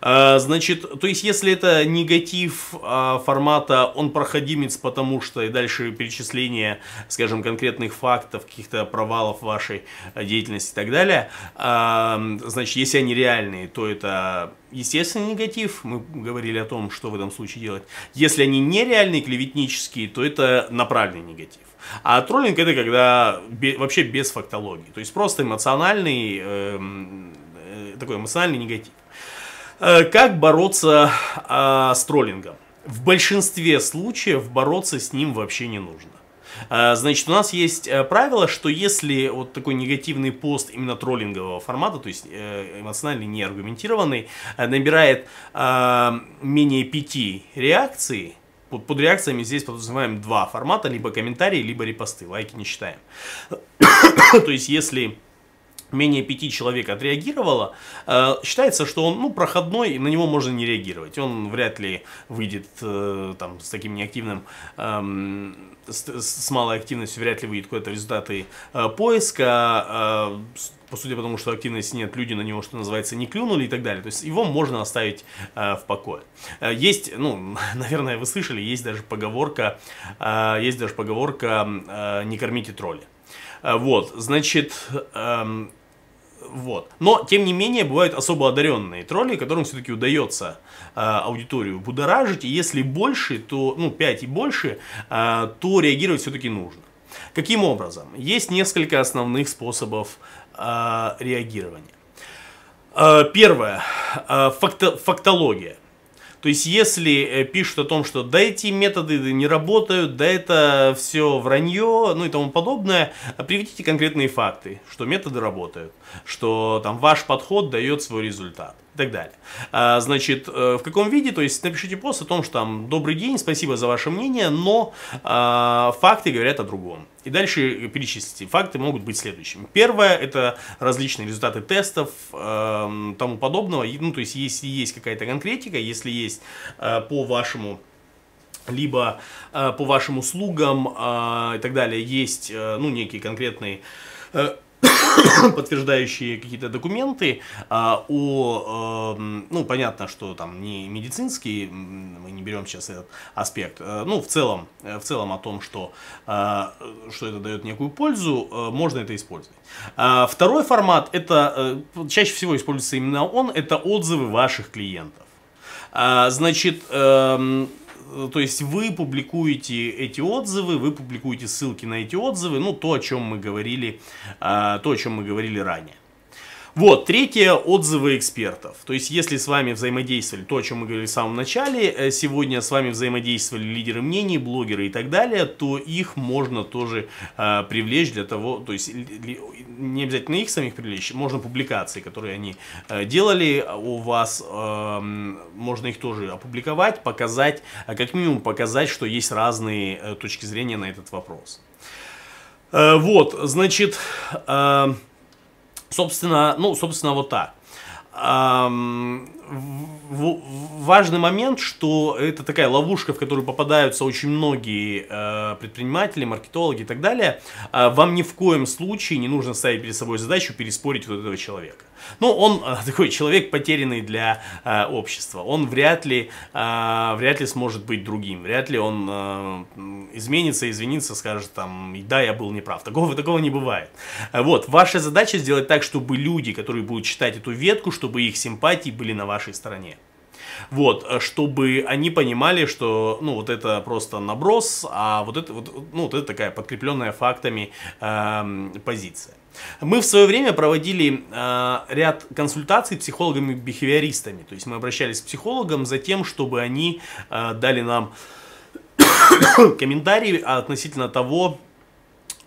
А, значит, то есть, если это негатив а, формата «он проходимец, потому что» и дальше перечисление, скажем, конкретных фактов, каких-то провалов вашей деятельности и так далее, а, значит, если они реальные, то это естественный негатив, мы говорили о том, что в этом случае делать. Если они нереальные, клеветнические, то это направленный негатив. А троллинг это когда бе, вообще без фактологии, то есть просто эмоциональный, эм, э, такой эмоциональный негатив. Э, как бороться а, с троллингом? В большинстве случаев бороться с ним вообще не нужно. Э, значит, у нас есть э, правило, что если вот такой негативный пост именно троллингового формата, то есть эмоционально неаргументированный, набирает менее пяти реакций, под, под реакциями здесь подразумеваем два формата, либо комментарии, либо репосты, лайки не считаем. то есть если менее пяти человек отреагировало, э, считается, что он ну, проходной, и на него можно не реагировать. Он вряд ли выйдет э, там, с таким неактивным, эм, с, малой активностью, вряд ли выйдет куда-то результаты э, поиска. А, по сути, потому что активности нет, люди на него, что называется, не клюнули и так далее. То есть его можно оставить в покое. Есть, ну, наверное, вы слышали, есть даже поговорка, есть даже поговорка «не кормите тролля». Вот, значит, эм, вот. Но, тем не менее, бывают особо одаренные тролли, которым все-таки удается э, аудиторию будоражить. И если больше, то, ну, 5 и больше, э, то реагировать все-таки нужно. Каким образом? Есть несколько основных способов э, реагирования. Э, первое. Э, факто, фактология. То есть, если э, пишут о том, что да эти методы не работают, да это все вранье, ну и тому подобное, а приведите конкретные факты, что методы работают, что там ваш подход дает свой результат и так далее. А, значит, э, в каком виде, то есть напишите пост о том, что там «Добрый день, спасибо за ваше мнение, но а, факты говорят о другом». И дальше перечислите. Факты могут быть следующими. Первое – это различные результаты тестов, э, тому подобного. Ну, то есть, если есть какая-то конкретика, если есть э, по вашему либо э, по вашим услугам э, и так далее, есть, э, ну, некие конкретные э, подтверждающие какие-то документы а, о, э, ну, понятно, что там не медицинский, мы не берем сейчас этот аспект, э, ну, в целом, э, в целом о том, что, э, что это дает некую пользу, э, можно это использовать. А, второй формат, это э, чаще всего используется именно он, это отзывы ваших клиентов. А, значит, э, Э, то есть вы публикуете эти отзывы, вы публикуете ссылки на эти отзывы, ну, то, о чем мы говорили, а, то, о чем мы говорили ранее. Вот, третье, отзывы экспертов. То есть, если с вами взаимодействовали, то, о чем мы говорили в самом начале, э, сегодня с вами взаимодействовали лидеры мнений, блогеры и так далее, то их можно тоже э, привлечь для того, то есть, не обязательно их самих привлечь, можно публикации, которые они э, делали а у вас, э, можно их тоже опубликовать, показать, а как минимум показать, что есть разные э, точки зрения на этот вопрос. Э, вот, значит... Э, Собственно, ну, собственно, вот так важный момент, что это такая ловушка, в которую попадаются очень многие э, предприниматели, маркетологи и так далее. Э, вам ни в коем случае не нужно ставить перед собой задачу переспорить вот этого человека. Ну, он э, такой человек потерянный для э, общества. Он вряд ли, э, вряд ли сможет быть другим. Вряд ли он э, изменится, извинится, скажет там, да, я был неправ. Такого, такого не бывает. Вот, ваша задача сделать так, чтобы люди, которые будут читать эту ветку, чтобы их симпатии были на вас вашей стороне, Вот, э, чтобы они понимали, что, ну, вот это просто наброс, а вот это, вот, ну, вот это такая подкрепленная фактами э, позиция. Мы в свое время проводили э, ряд консультаций психологами-бихевиористами. То есть мы обращались к психологам за тем, чтобы они э, дали нам комментарии относительно того,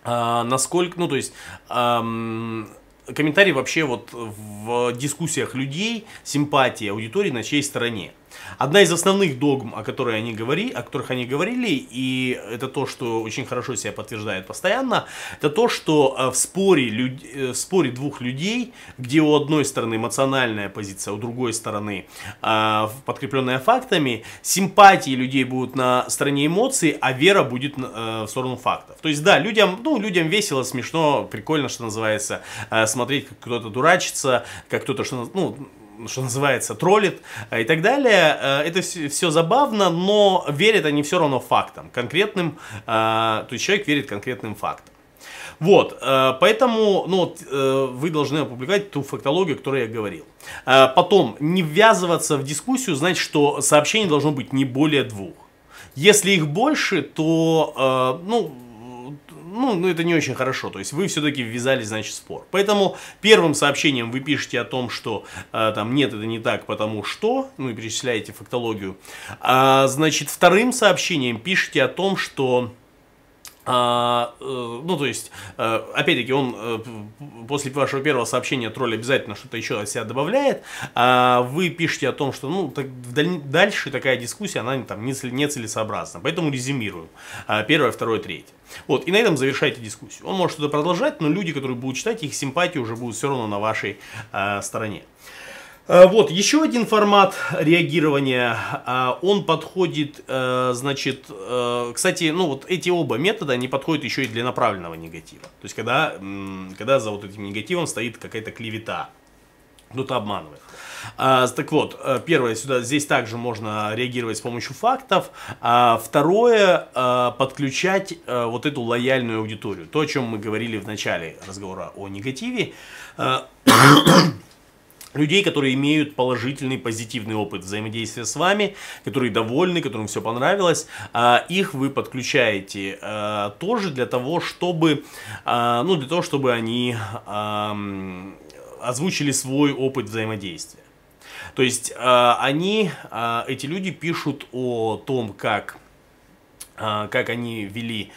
э, насколько, ну, то есть, эм, комментарий вообще вот в дискуссиях людей, симпатии аудитории на чьей стороне. Одна из основных догм, о которой они говорили, о которых они говорили, и это то, что очень хорошо себя подтверждает постоянно, это то, что э, в споре, люд... Э, в споре двух людей, где у одной стороны эмоциональная позиция, у другой стороны э, подкрепленная фактами, симпатии людей будут на стороне эмоций, а вера будет в сторону фактов. То есть, да, людям, ну, людям весело, смешно, прикольно, что называется, смотреть, как кто-то дурачится, как кто-то, что, то ну, что называется, троллит э, и так далее. Э, это все забавно, но верят они все равно фактам, конкретным, э, то есть человек верит конкретным фактам. Вот, поэтому ну, вы должны опубликовать ту фактологию, о которой я говорил. Потом, не ввязываться в дискуссию, значит, что сообщений должно быть не более двух. Если их больше, то, ну, ну, ну, это не очень хорошо. То есть вы все-таки ввязались, значит, спор. Поэтому первым сообщением вы пишете о том, что э, там нет, это не так, потому что, ну и перечисляете фактологию. А, значит, вторым сообщением пишете о том, что а, э, ну, то есть, э, опять-таки, он э, после вашего первого сообщения тролль обязательно что-то еще от себя добавляет. А вы пишете о том, что ну, так, даль дальше такая дискуссия, она там, не, целесообразна. Поэтому резюмируем. А, первое, второе, третье. Вот, и на этом завершайте дискуссию. Он может что-то продолжать, но люди, которые будут читать, их симпатии уже будут все равно на вашей а, стороне. Э, вот, еще один формат реагирования, э, он подходит, э, значит, кстати, ну вот эти оба метода, они подходят еще и для направленного негатива. То есть, когда, когда за вот этим негативом стоит какая-то клевета, кто-то ну, обманывает. Так вот, первое, сюда, здесь также можно реагировать с помощью фактов. А второе, подключать вот эту лояльную аудиторию. То, о чем мы говорили в начале разговора о негативе людей, которые имеют положительный, позитивный опыт взаимодействия с вами, которые довольны, которым все понравилось, а, их вы подключаете а, тоже для того, чтобы, а, ну, для того, чтобы они озвучили свой опыт взаимодействия. То есть они, эти люди пишут о том, как, как они вели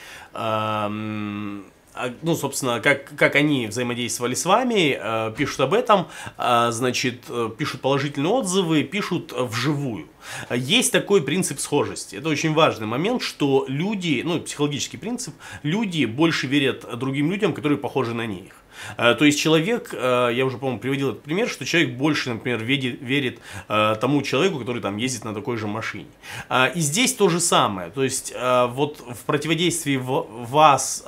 а, ну, собственно, как, как они взаимодействовали с вами, э, пишут об этом, э, значит, э, пишут положительные отзывы, пишут э, вживую. Есть такой принцип схожести. Это очень важный момент, что люди, ну, психологический принцип, люди больше верят другим людям, которые похожи на них. Э, то есть человек, э, я уже, по-моему, приводил этот пример, что человек больше, например, верит, верит э, тому человеку, который там ездит на такой же машине. И здесь то же самое. То есть вот в противодействии вас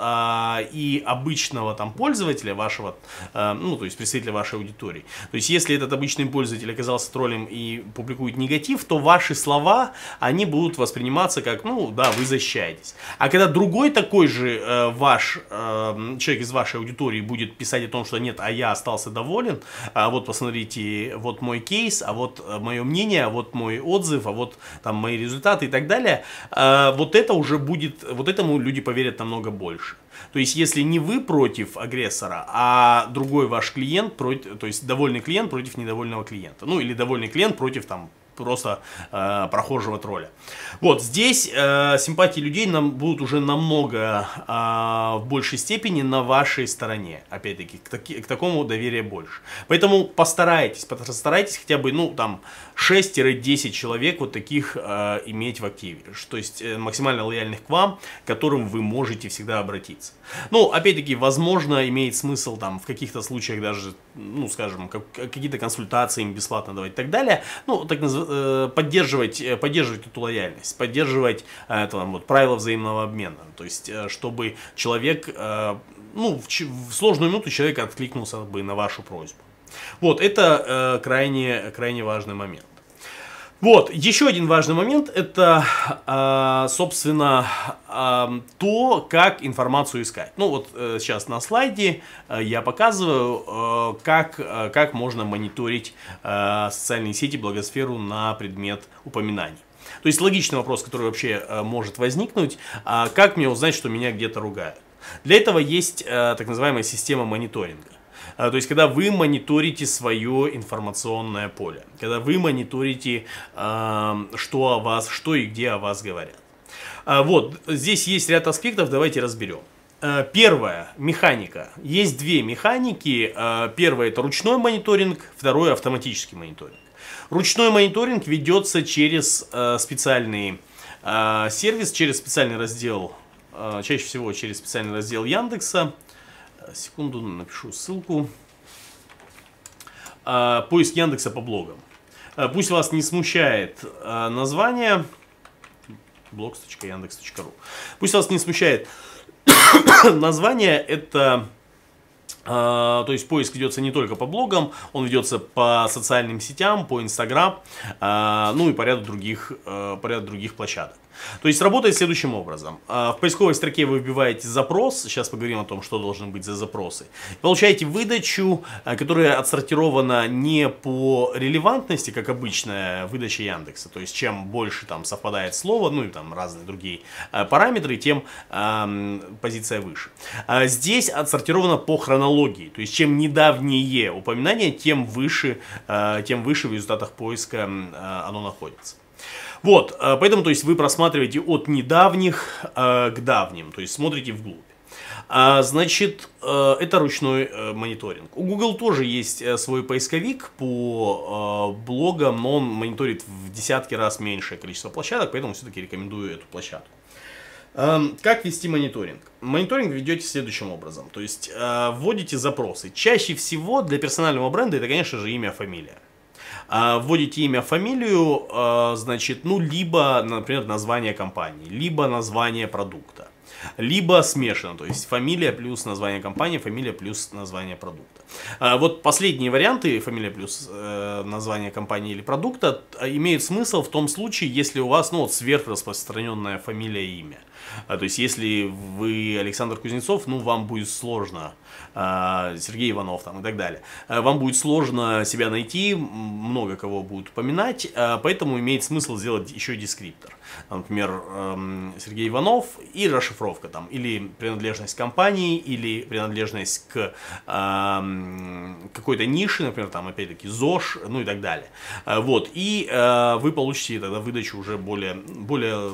и обычного там пользователя вашего, ну, то есть представителя вашей аудитории. То есть если этот обычный пользователь оказался троллем и публикует негатив, то ваши слова, они будут восприниматься как, ну, да, вы защищаетесь. А когда другой такой же ваш человек из вашей аудитории будет писать писать о том, что нет, а я остался доволен, а вот посмотрите, вот мой кейс, а вот э, мое мнение, а вот мой отзыв, а вот там мои результаты и так далее, а вот это уже будет, вот этому люди поверят намного больше. То есть, если не вы против агрессора, а другой ваш клиент, против, то есть довольный клиент против недовольного клиента, ну или довольный клиент против там просто э, прохожего тролля. Вот здесь э, симпатии людей нам будут уже намного э, в большей степени на вашей стороне. Опять-таки, к, таки, к такому доверия больше. Поэтому постарайтесь, постарайтесь хотя бы, ну, там, 6-10 человек вот таких э, иметь в активе. То есть э, максимально лояльных к вам, к которым вы можете всегда обратиться. Ну, опять-таки, возможно, имеет смысл там в каких-то случаях даже, ну, скажем, как, какие-то консультации им бесплатно давать и так далее. Ну, так э, поддерживать, э, поддерживать эту лояльность, поддерживать э, это, там, вот, правила взаимного обмена. То есть, э, чтобы человек, э, ну, в, в сложную минуту человек откликнулся бы на вашу просьбу. Вот, это э, крайне, крайне важный момент. Вот, еще один важный момент, это, э, собственно, то, как информацию искать. Ну вот э, сейчас на слайде э, я показываю, как, как можно мониторить социальные сети, благосферу на предмет упоминаний. То есть логичный вопрос, который вообще может возникнуть, а как мне узнать, что меня где-то ругают? Для этого есть так называемая система мониторинга. А, то есть, когда вы мониторите свое информационное поле, когда вы мониторите, а, что о вас, что и где о вас говорят. А, вот, здесь есть ряд аспектов, давайте разберем. Первое, механика. Есть две механики. Первое это ручной мониторинг, второй автоматический мониторинг. Ручной мониторинг ведется через специальный сервис, через специальный раздел, чаще всего через специальный раздел Яндекса. Э, секунду, напишу ссылку. Э, поиск Яндекса по блогам. Э, пусть вас не смущает название blogs.yandex.ru. Пусть вас не смущает название, это то есть поиск ведется не только по блогам, он ведется по социальным сетям, по Инстаграм, ну и по ряду других, по ряду других площадок. То есть работает следующим образом. А, в поисковой строке вы вбиваете запрос, сейчас поговорим о том, что должен быть за запросы. Получаете выдачу, а, которая отсортирована не по релевантности, как обычная выдача Яндекса. То есть чем больше там совпадает слово, ну и там разные другие а, параметры, тем э, позиция выше. Здесь отсортировано по хронологии. То есть чем недавнее упоминание, тем выше, э, тем выше в результатах поиска э, оно находится. Вот, э, поэтому, то есть, вы просматриваете от недавних э, к давним, то есть, смотрите вглубь. А, значит, э, это ручной мониторинг. У Google тоже есть свой поисковик по блогам, но он мониторит в десятки раз меньшее количество площадок, поэтому все-таки рекомендую эту площадку. Эм, как вести мониторинг? Мониторинг ведете следующим образом. То есть вводите запросы. Чаще всего для персонального бренда это, конечно же, имя, фамилия. А, вводите имя, фамилию, а, значит, ну, либо, например, название компании, либо название продукта, либо смешано, то есть фамилия плюс название компании, фамилия плюс название продукта. А, вот последние варианты, фамилия плюс э, название компании или продукта, имеют смысл в том случае, если у вас, ну, вот сверхраспространенная фамилия и имя. То есть, если вы Александр Кузнецов, ну, вам будет сложно а, Сергей Иванов там и так далее. Э, вам будет сложно себя найти, много кого будут упоминать, э, поэтому имеет смысл сделать еще дескриптор. Например, эм, Сергей Иванов и расшифровка там, или принадлежность к компании, или принадлежность к эм, какой-то нише, например, там опять-таки ЗОЖ, ну и так далее. Э, вот, и вы получите тогда выдачу уже более, более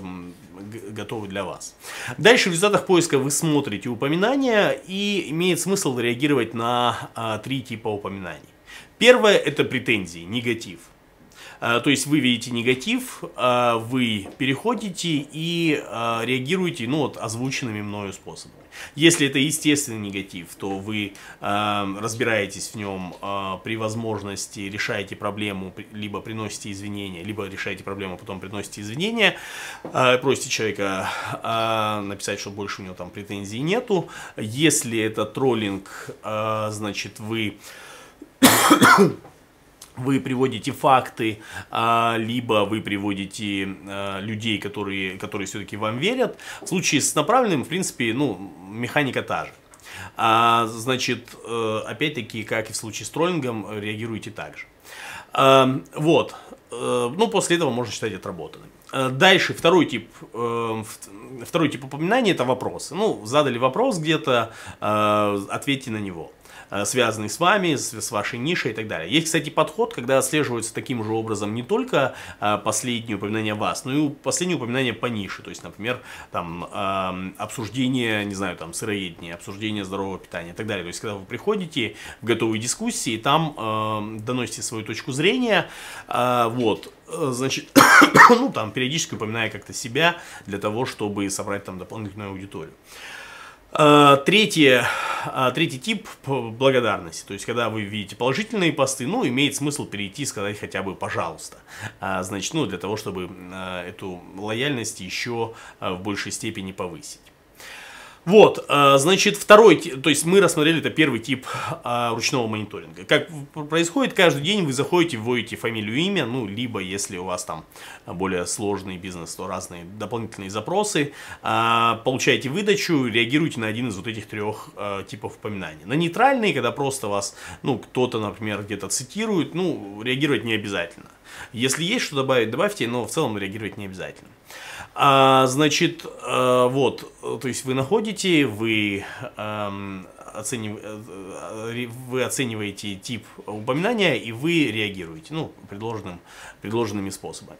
готовы для вас. Дальше в результатах поиска вы смотрите упоминания и имеет смысл реагировать на а, три типа упоминаний. Первое – это претензии, негатив. А, то есть вы видите негатив, а, вы переходите и а, реагируете ну, вот, озвученными мною способами. Если это естественный негатив, то вы э, разбираетесь в нем э, при возможности, решаете проблему, либо приносите извинения, либо решаете проблему, а потом приносите извинения, э, просите человека э, написать, что больше у него там претензий нету. Если это троллинг, э, значит вы вы приводите факты, а, либо вы приводите а, людей, которые, которые все-таки вам верят. В случае с направленным, в принципе, ну, механика та же. А, значит, э, опять-таки, как и в случае с троллингом, реагируйте так же. вот. Э, ну, после этого можно считать отработанным. Э, дальше второй тип, второй тип упоминания – это вопросы. Ну, задали вопрос где-то, ответьте на него – Э, связанный с вами, с, вашей нишей и так далее. Есть, кстати, подход, когда отслеживается таким же образом не только э, последние упоминания вас, но и последние упоминания по нише. То есть, например, там эм, обсуждение, не знаю, там сыроедения, обсуждение здорового питания и так далее. То есть, когда вы приходите в готовые дискуссии, там э, доносите свою точку зрения, э, вот, значит, ну, там, периодически упоминая как-то себя для того, чтобы собрать там дополнительную аудиторию. Э, третье, э, третий тип благодарности. То есть, когда вы видите положительные посты, ну, имеет смысл перейти и сказать хотя бы «пожалуйста». А, значит, ну, для того, чтобы э, эту лояльность еще в большей степени повысить. Вот, э, значит, второй, то есть мы рассмотрели это первый тип а, ручного мониторинга. Как происходит, каждый день вы заходите, вводите фамилию, имя, ну, либо если у вас там более сложный бизнес, то разные дополнительные запросы, а, получаете выдачу, реагируете на один из вот этих трех э, типов упоминаний. На нейтральные, когда просто вас, ну, кто-то, например, где-то цитирует, ну, реагировать не обязательно. Если есть что добавить, добавьте, но в целом реагировать не обязательно. А, значит, а, вот, то есть вы находите, вы, эм, оценив... Э, вы оцениваете тип упоминания и вы реагируете, ну, предложенным, предложенными способами.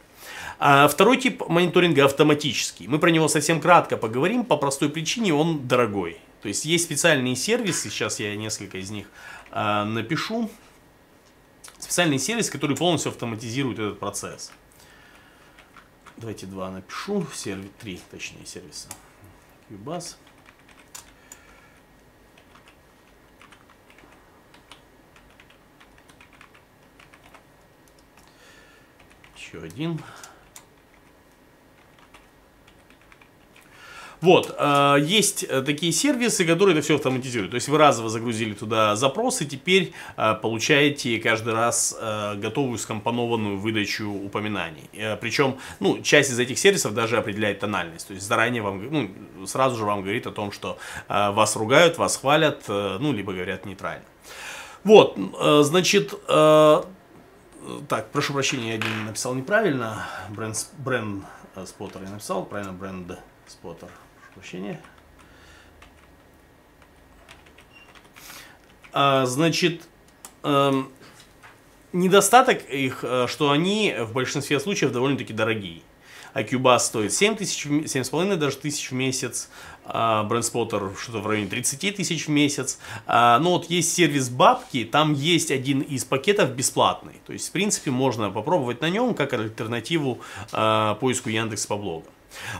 А второй тип мониторинга автоматический. Мы про него совсем кратко поговорим, по простой причине он дорогой. То есть есть специальные сервисы, сейчас я несколько из них э, напишу. Специальный сервис, который полностью автоматизирует этот процесс. Давайте два напишу, сервис, три, точнее, сервиса. Cubase. Еще один. Вот, э, есть э, такие сервисы, которые это все автоматизируют. То есть вы разово загрузили туда запрос и теперь э, получаете каждый раз готовую скомпонованную выдачу упоминаний. причем, ну, часть из этих сервисов даже определяет тональность. То есть заранее вам, ну, сразу же вам говорит о том, что вас ругают, вас хвалят, ну, либо говорят нейтрально. Вот, значит... так, прошу прощения, я один написал неправильно. Бренд, бренд споттер я написал, правильно, бренд споттер. Мужчине. А, значит, эм, недостаток их, э, что они в большинстве случаев довольно-таки дорогие. Акюбас стоит 7 тысяч, 7,5 даже тысяч в месяц. А Брендспоттер что-то в районе 30 тысяч в месяц. А, но вот есть сервис Бабки, там есть один из пакетов бесплатный. То есть, в принципе, можно попробовать на нем как альтернативу э, поиску Яндекс по блогам.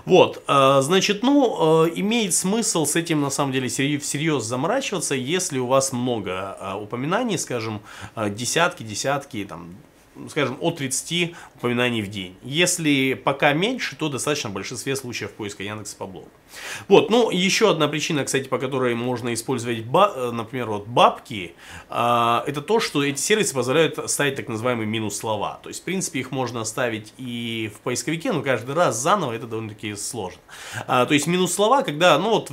Вот, э, значит, ну, э, имеет смысл с этим, на самом деле, всерьез заморачиваться, если у вас много э, упоминаний, скажем, десятки, десятки, там, скажем, от 30 упоминаний в день. Если пока меньше, то достаточно в большинстве случаев поиска Яндекса по блогу. Вот, ну, еще одна причина, кстати, по которой можно использовать, ба- э, например, вот бабки, э, это то, что эти сервисы позволяют ставить так называемые минус-слова. То есть, в принципе, их можно ставить и в поисковике, но каждый раз заново это довольно-таки сложно. Э, то есть, минус-слова, когда, ну, вот,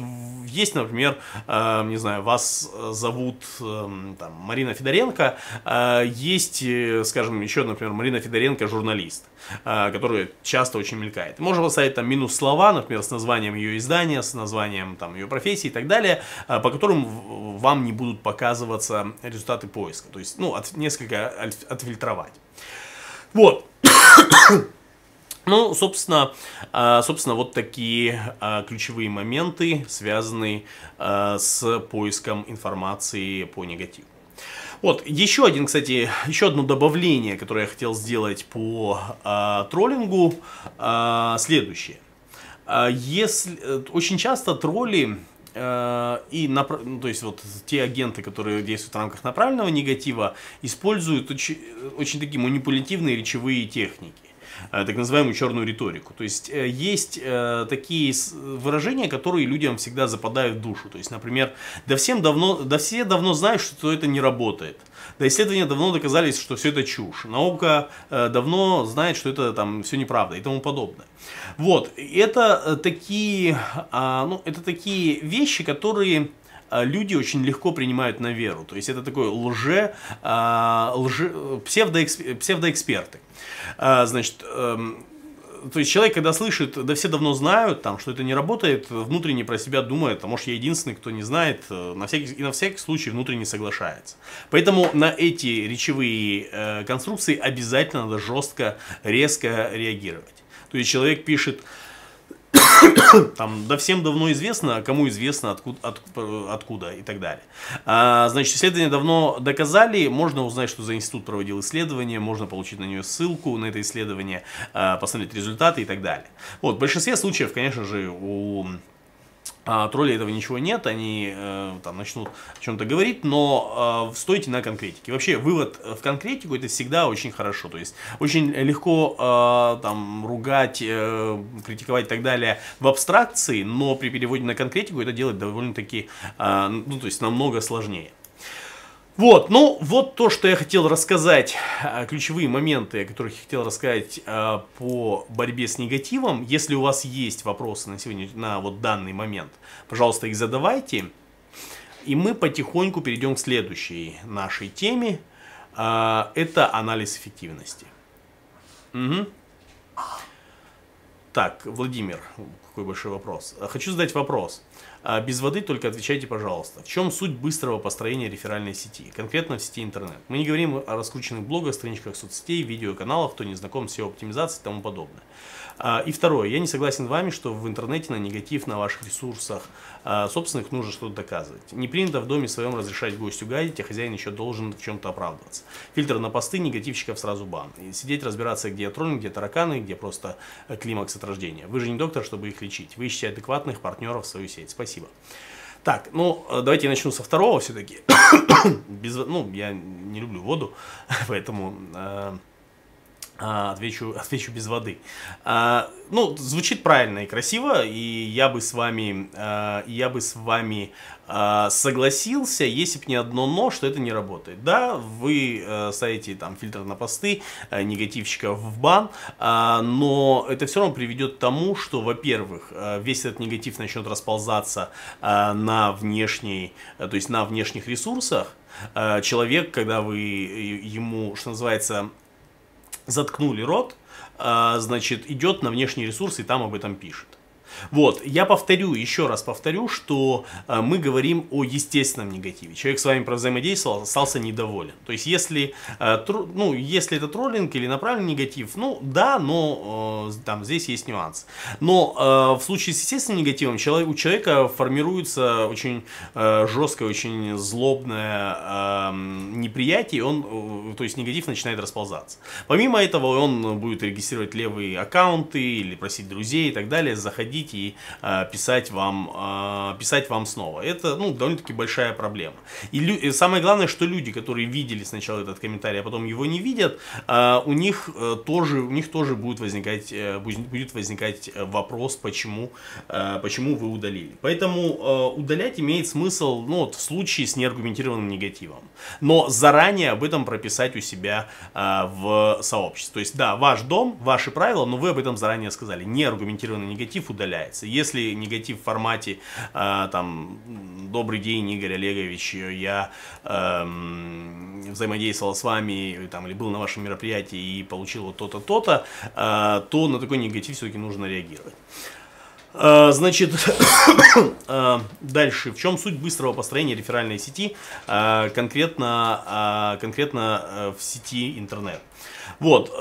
есть, например, э, не знаю, вас зовут э, там, Марина Федоренко, э, есть, скажем, еще, например, Марина Федоренко, журналист, э, который часто очень мелькает. Можно поставить там минус-слова, например, с названием ее из издание с названием там, ее профессии и так далее, э, по которым вам не будут показываться результаты поиска. То есть, ну, от, несколько отфильтровать. Вот. Ну, собственно, э, собственно, вот такие э, ключевые моменты, связанные с поиском информации по негативу. Вот, еще один, кстати, еще одно добавление, которое я хотел сделать по э, троллингу, э, следующее. А, если, э, очень часто тролли э, и ну, то есть вот те агенты, которые действуют в рамках направленного негатива, используют очень, э, очень такие манипулятивные речевые техники так называемую черную риторику. То есть есть такие выражения, которые людям всегда западают в душу. То есть, например, да, всем давно, да все давно знают, что это не работает. Да исследования давно доказались, что все это чушь. Наука давно знает, что это там все неправда и тому подобное. Вот, это э, такие, а, ну, это такие вещи, которые а, люди очень легко принимают на веру. То есть это такое лже, а, лже псевдоэксперты. псевдоэксперты. Значит, эм, то есть человек, когда слышит, да все давно знают, там, что это не работает, внутренне про себя думает, а может я единственный, кто не знает, э, на всякий, и на всякий случай внутренне соглашается. Поэтому на эти речевые э, конструкции обязательно надо жестко, резко реагировать. То есть человек пишет, там, да всем давно известно, а кому известно, откуда, от, откуда и так далее. А, значит, исследования давно доказали, можно узнать, что за институт проводил исследование, можно получить на нее ссылку, на это исследование, а, посмотреть результаты и так далее. Вот, в большинстве случаев, конечно же, у а от ролей этого ничего нет, они э, там начнут о чем-то говорить, но э, стойте на конкретике. Вообще, вывод э, в конкретику это всегда очень хорошо. То есть очень легко э, там ругать, э, критиковать и так далее в абстракции, но при переводе на конкретику это делать довольно-таки, э, ну то есть намного сложнее. Вот, ну вот то, что я хотел рассказать, э, ключевые моменты, о которых я хотел рассказать э, по борьбе с негативом. Если у вас есть вопросы на сегодня, на вот данный момент, пожалуйста, их задавайте. И мы потихоньку перейдем к следующей нашей теме. Э, это анализ эффективности. Угу. Так, Владимир, такой большой вопрос. Э, хочу задать вопрос. А, без воды только отвечайте, пожалуйста. В чем суть быстрого построения реферальной сети, конкретно в сети интернет? Мы не говорим о раскрученных блогах, страничках соцсетей, видеоканалах, кто не знаком с SEO-оптимизацией и тому подобное. А, и второе, я не согласен с вами, что в интернете на негатив на ваших ресурсах а, собственных нужно что-то доказывать. Не принято в доме своем разрешать гостю гадить, а хозяин еще должен в чем-то оправдываться. Фильтр на посты, негативщиков сразу бан. И сидеть разбираться, где троллинг, где тараканы, где просто э, климакс от рождения. Вы же не доктор, чтобы их лечить. Вы ищете адекватных партнеров в свою сеть. Спасибо. Так, ну, э, давайте я начну со второго все-таки. Без, ну, я не люблю воду, поэтому... Э а, отвечу, отвечу без воды. А, ну, звучит правильно и красиво, и я бы с вами, а, я бы с вами согласился, если бы не одно но, что это не работает. Да, вы ставите там фильтр на посты, а, в бан, но это все равно приведет к тому, что, во-первых, весь этот негатив начнет расползаться на внешней, то есть на внешних ресурсах. человек, когда вы ему, что называется, заткнули рот, а, значит, идет на внешние ресурсы и там об этом пишет. Вот, я повторю, еще раз повторю, что э, мы говорим о естественном негативе. Человек с вами взаимодействовал, остался недоволен. То есть, если, э, ну, если это троллинг или направленный негатив, ну да, но э, там здесь есть нюанс. Но в случае с естественным негативом у человека формируется очень жесткое, очень злобное эм, неприятие, он, то есть негатив начинает расползаться. Помимо этого, он будет регистрировать левые аккаунты или просить друзей и так далее, заходить приходить и э, писать, вам, э, писать вам снова. Это ну, довольно-таки большая проблема. И, лю- и самое главное, что люди, которые видели сначала этот комментарий, а потом его не видят, э, у, них, э, тоже, у них тоже будет возникать, э, будет возникать э, вопрос, почему, э, почему вы удалили. Поэтому э, удалять имеет смысл ну, вот, в случае с неаргументированным негативом. Но заранее об этом прописать у себя э, в сообществе. То есть, да, ваш дом, ваши правила, но вы об этом заранее сказали. Неаргументированный негатив удалять является. Если негатив в формате э, там «Добрый день, Игорь Олегович, я э, взаимодействовал с вами там, или был на вашем мероприятии и получил вот то-то, то-то», э, то на такой негатив все-таки нужно реагировать. Э, значит, э, дальше. В чем суть быстрого построения реферальной сети, э, конкретно, конкретно в сети интернет? Вот,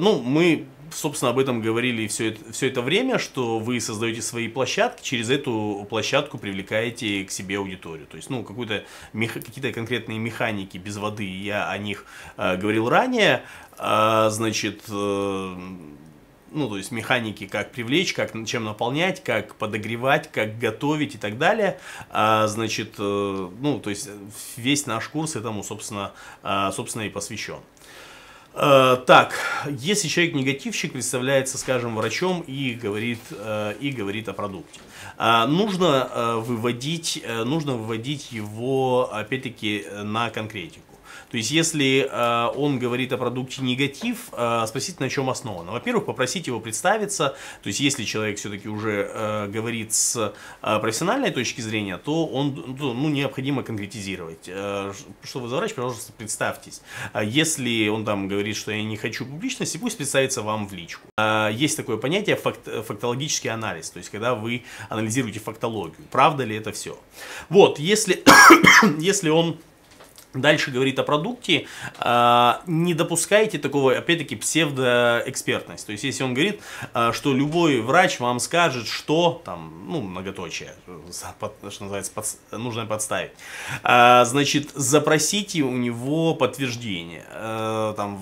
ну, мы собственно, об этом говорили все это, все это время, что вы создаете свои площадки, через эту площадку привлекаете к себе аудиторию. То есть, ну, какую-то, какие-то конкретные механики без воды, я о них э, говорил ранее, э, значит... Э, ну, то есть механики, как привлечь, как чем наполнять, как подогревать, как готовить и так далее. А, значит, э, ну, то есть весь наш курс этому, собственно, э, собственно и посвящен. Э, так, если человек негативщик, представляется, скажем, врачом и говорит, э, и говорит о продукте. Э, нужно выводить, нужно выводить его, опять-таки, на конкретику. То есть, если э, он говорит о продукте негатив, э, спросите, на чем основано. Во-первых, попросить его представиться. То есть, если человек все-таки уже э, говорит с э, профессиональной точки зрения, то он ну, ну необходимо конкретизировать. Э, что вы за врач, пожалуйста, представьтесь. А если он там говорит, что я не хочу публичности, пусть представится вам в личку. Э, есть такое понятие факт, фактологический анализ. То есть, когда вы анализируете фактологию, правда ли это все. Вот, если, если он Дальше говорит о продукте, а, не допускайте такого, опять-таки, псевдоэкспертность. То есть, если он говорит, а, что любой врач вам скажет, что там, ну, многоточие, что называется, под, нужно подставить, а, значит, запросите у него подтверждение. Там,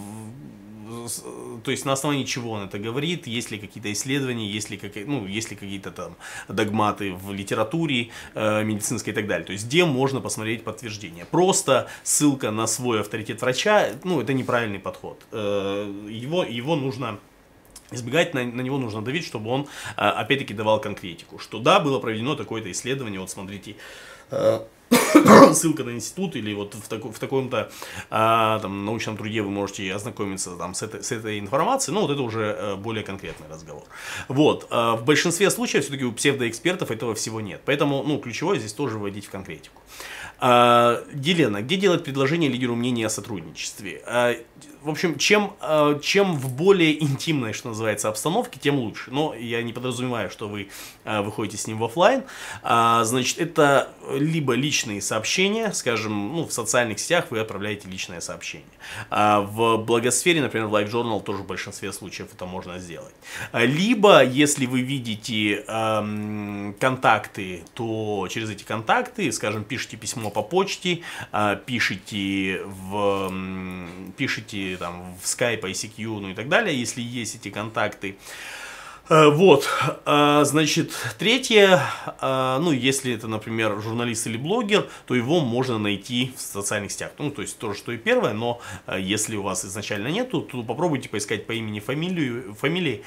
то есть на основании чего он это говорит, есть ли какие-то исследования, есть ли, как, ну, есть ли какие-то там догматы в литературе э, медицинской и так далее. То есть где можно посмотреть подтверждение. Просто ссылка на свой авторитет врача, ну, это неправильный подход. Э, его, его нужно избегать, на, на него нужно давить, чтобы он, э, опять-таки, давал конкретику, что да, было проведено такое-то исследование, вот смотрите, Э, ссылка на институт или вот в, тако, в таком-то а, там, научном труде вы можете ознакомиться там, с, этой, с этой информацией, но ну, вот это уже а, более конкретный разговор. Вот, а, в большинстве случаев все-таки у псевдоэкспертов этого всего нет, поэтому ну, ключевое здесь тоже вводить в конкретику. А, Елена, где делать предложение лидеру мнения о сотрудничестве? А, в общем, чем, э, чем в более интимной, что называется, обстановке, тем лучше. Но я не подразумеваю, что вы э, выходите с ним в офлайн. А, значит, это либо личные сообщения, скажем, ну, в социальных сетях вы отправляете личное сообщение. А, в благосфере, например, в Live Journal тоже в большинстве случаев это можно сделать. А, либо, если вы видите эм, контакты, то через эти контакты, скажем, пишите письмо по почте, пишите в пишите там в Skype, ICQ, ну и так далее, если есть эти контакты. Э, вот, э, значит, третье, э, ну, если это, например, журналист или блогер, то его можно найти в социальных сетях. Ну, то есть то же, что и первое, но если у вас изначально нету, то попробуйте поискать по имени, фамилию, фамилии,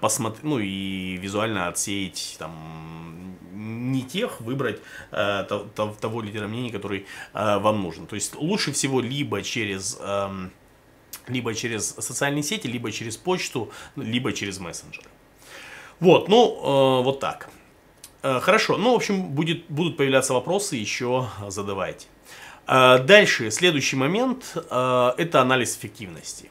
посмотреть, ну, и визуально отсеять, там, не тех, выбрать того лидера мнений, который вам нужен. То есть лучше всего либо через эм, либо через социальные сети, либо через почту, ну, либо через мессенджеры. Вот, ну, э, вот так. Э, хорошо, ну, в общем, будет, будут появляться вопросы, еще задавайте. Э, дальше, следующий момент, э, это анализ эффективности.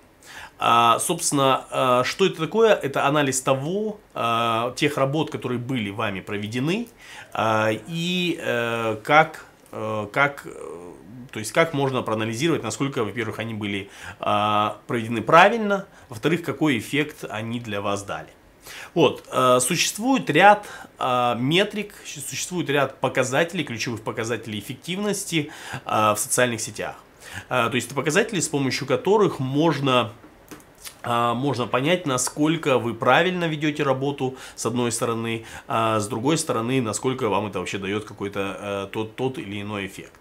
А, собственно, а, что это такое? Это анализ того, а, тех работ, которые были вами проведены, и как, как то есть как можно проанализировать, насколько, во-первых, они были э, проведены правильно, во-вторых, какой эффект они для вас дали. Вот, э, существует ряд э, метрик, существует ряд показателей, ключевых показателей эффективности э, в социальных сетях. Э, то есть это показатели, с помощью которых можно можно понять, насколько вы правильно ведете работу, с одной стороны, а с другой стороны, насколько вам это вообще дает какой-то э, тот, тот или иной эффект.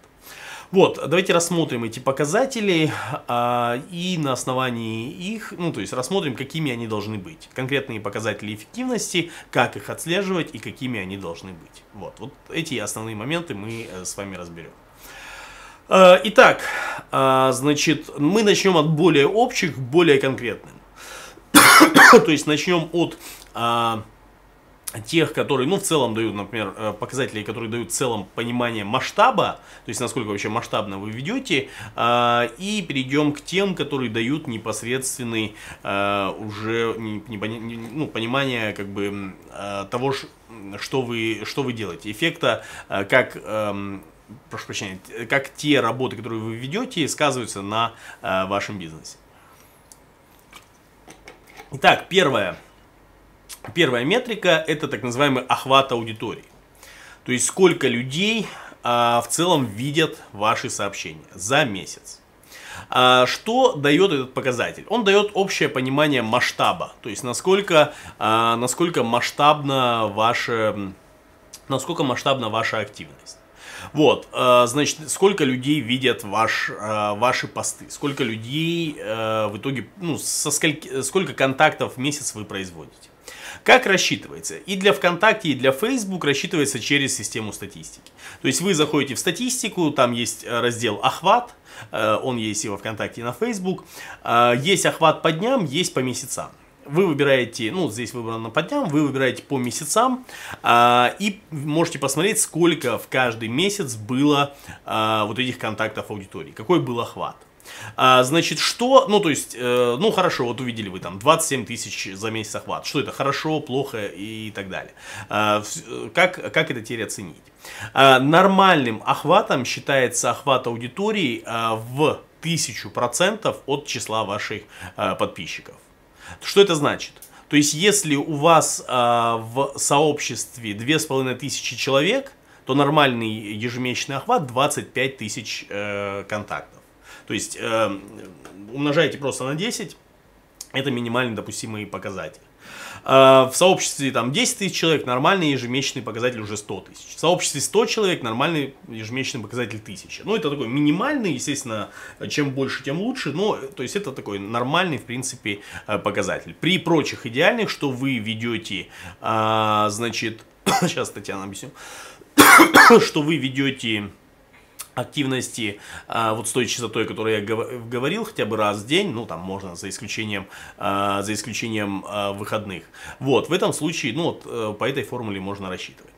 Вот, давайте рассмотрим эти показатели а, и на основании их, ну то есть рассмотрим, какими они должны быть. Конкретные показатели эффективности, как их отслеживать и какими они должны быть. Вот, вот эти основные моменты мы э, с вами разберем. А, итак, а, значит, мы начнем от более общих к более конкретным. То есть начнем от а, тех, которые, ну, в целом дают, например, э, показатели, которые дают в целом понимание масштаба, то есть насколько вообще масштабно вы ведете, э, и перейдем к тем, которые дают непосредственный э, уже ну, понимание как бы того, что вы, что вы делаете, эффекта, как эм, прошу прощения, как те работы, которые вы ведете, сказываются на вашем бизнесе. Итак, первое – Первая метрика – это так называемый охват аудитории. То есть сколько людей а, в целом видят ваши сообщения за месяц. А, что дает этот показатель? Он дает общее понимание масштаба, то есть насколько, а, насколько масштабна ваша, насколько масштабна ваша активность. Вот, а, значит, сколько людей видят ваш, а, ваши посты, сколько людей а, в итоге, ну, со скольки, сколько контактов в месяц вы производите. Как рассчитывается? И для ВКонтакте, и для Facebook рассчитывается через систему статистики. То есть вы заходите в статистику, там есть э, раздел «Охват», э, он есть и во ВКонтакте, и на Facebook. Э, есть охват по дням, есть по месяцам вы выбираете, ну, здесь выбрано по дням, вы выбираете по месяцам а, и можете посмотреть, сколько в каждый месяц было а, вот этих контактов аудитории, какой был охват. А, значит, что, ну, то есть, э, ну, хорошо, вот увидели вы там 27 тысяч за месяц охват. Что это, хорошо, плохо и так далее. А, э, как, как это теперь оценить? А, нормальным охватом считается охват аудитории а, в процентов от числа ваших а, подписчиков. Что это значит? То есть, если у вас э, в сообществе две с половиной тысячи человек, то нормальный ежемесячный охват 25 тысяч э, контактов. То есть э, эм, умножаете просто на 10, это минимальный допустимый показатель. Э, в сообществе там 10 тысяч человек нормальный ежемесячный показатель уже 100 тысяч. В сообществе 100 человек нормальный ежемесячный показатель 1000. Ну, это такой минимальный, естественно, чем больше, тем лучше. Но, то есть, это такой нормальный, в принципе, э, показатель. При прочих идеальных, что вы ведете, э, значит, сейчас, Татьяна, объясню, что вы ведете активности а, вот с той частотой, которую я говорил, хотя бы раз в день, ну там можно за исключением, а, за исключением а, выходных. Вот, в этом случае, ну вот э, по этой формуле можно рассчитывать.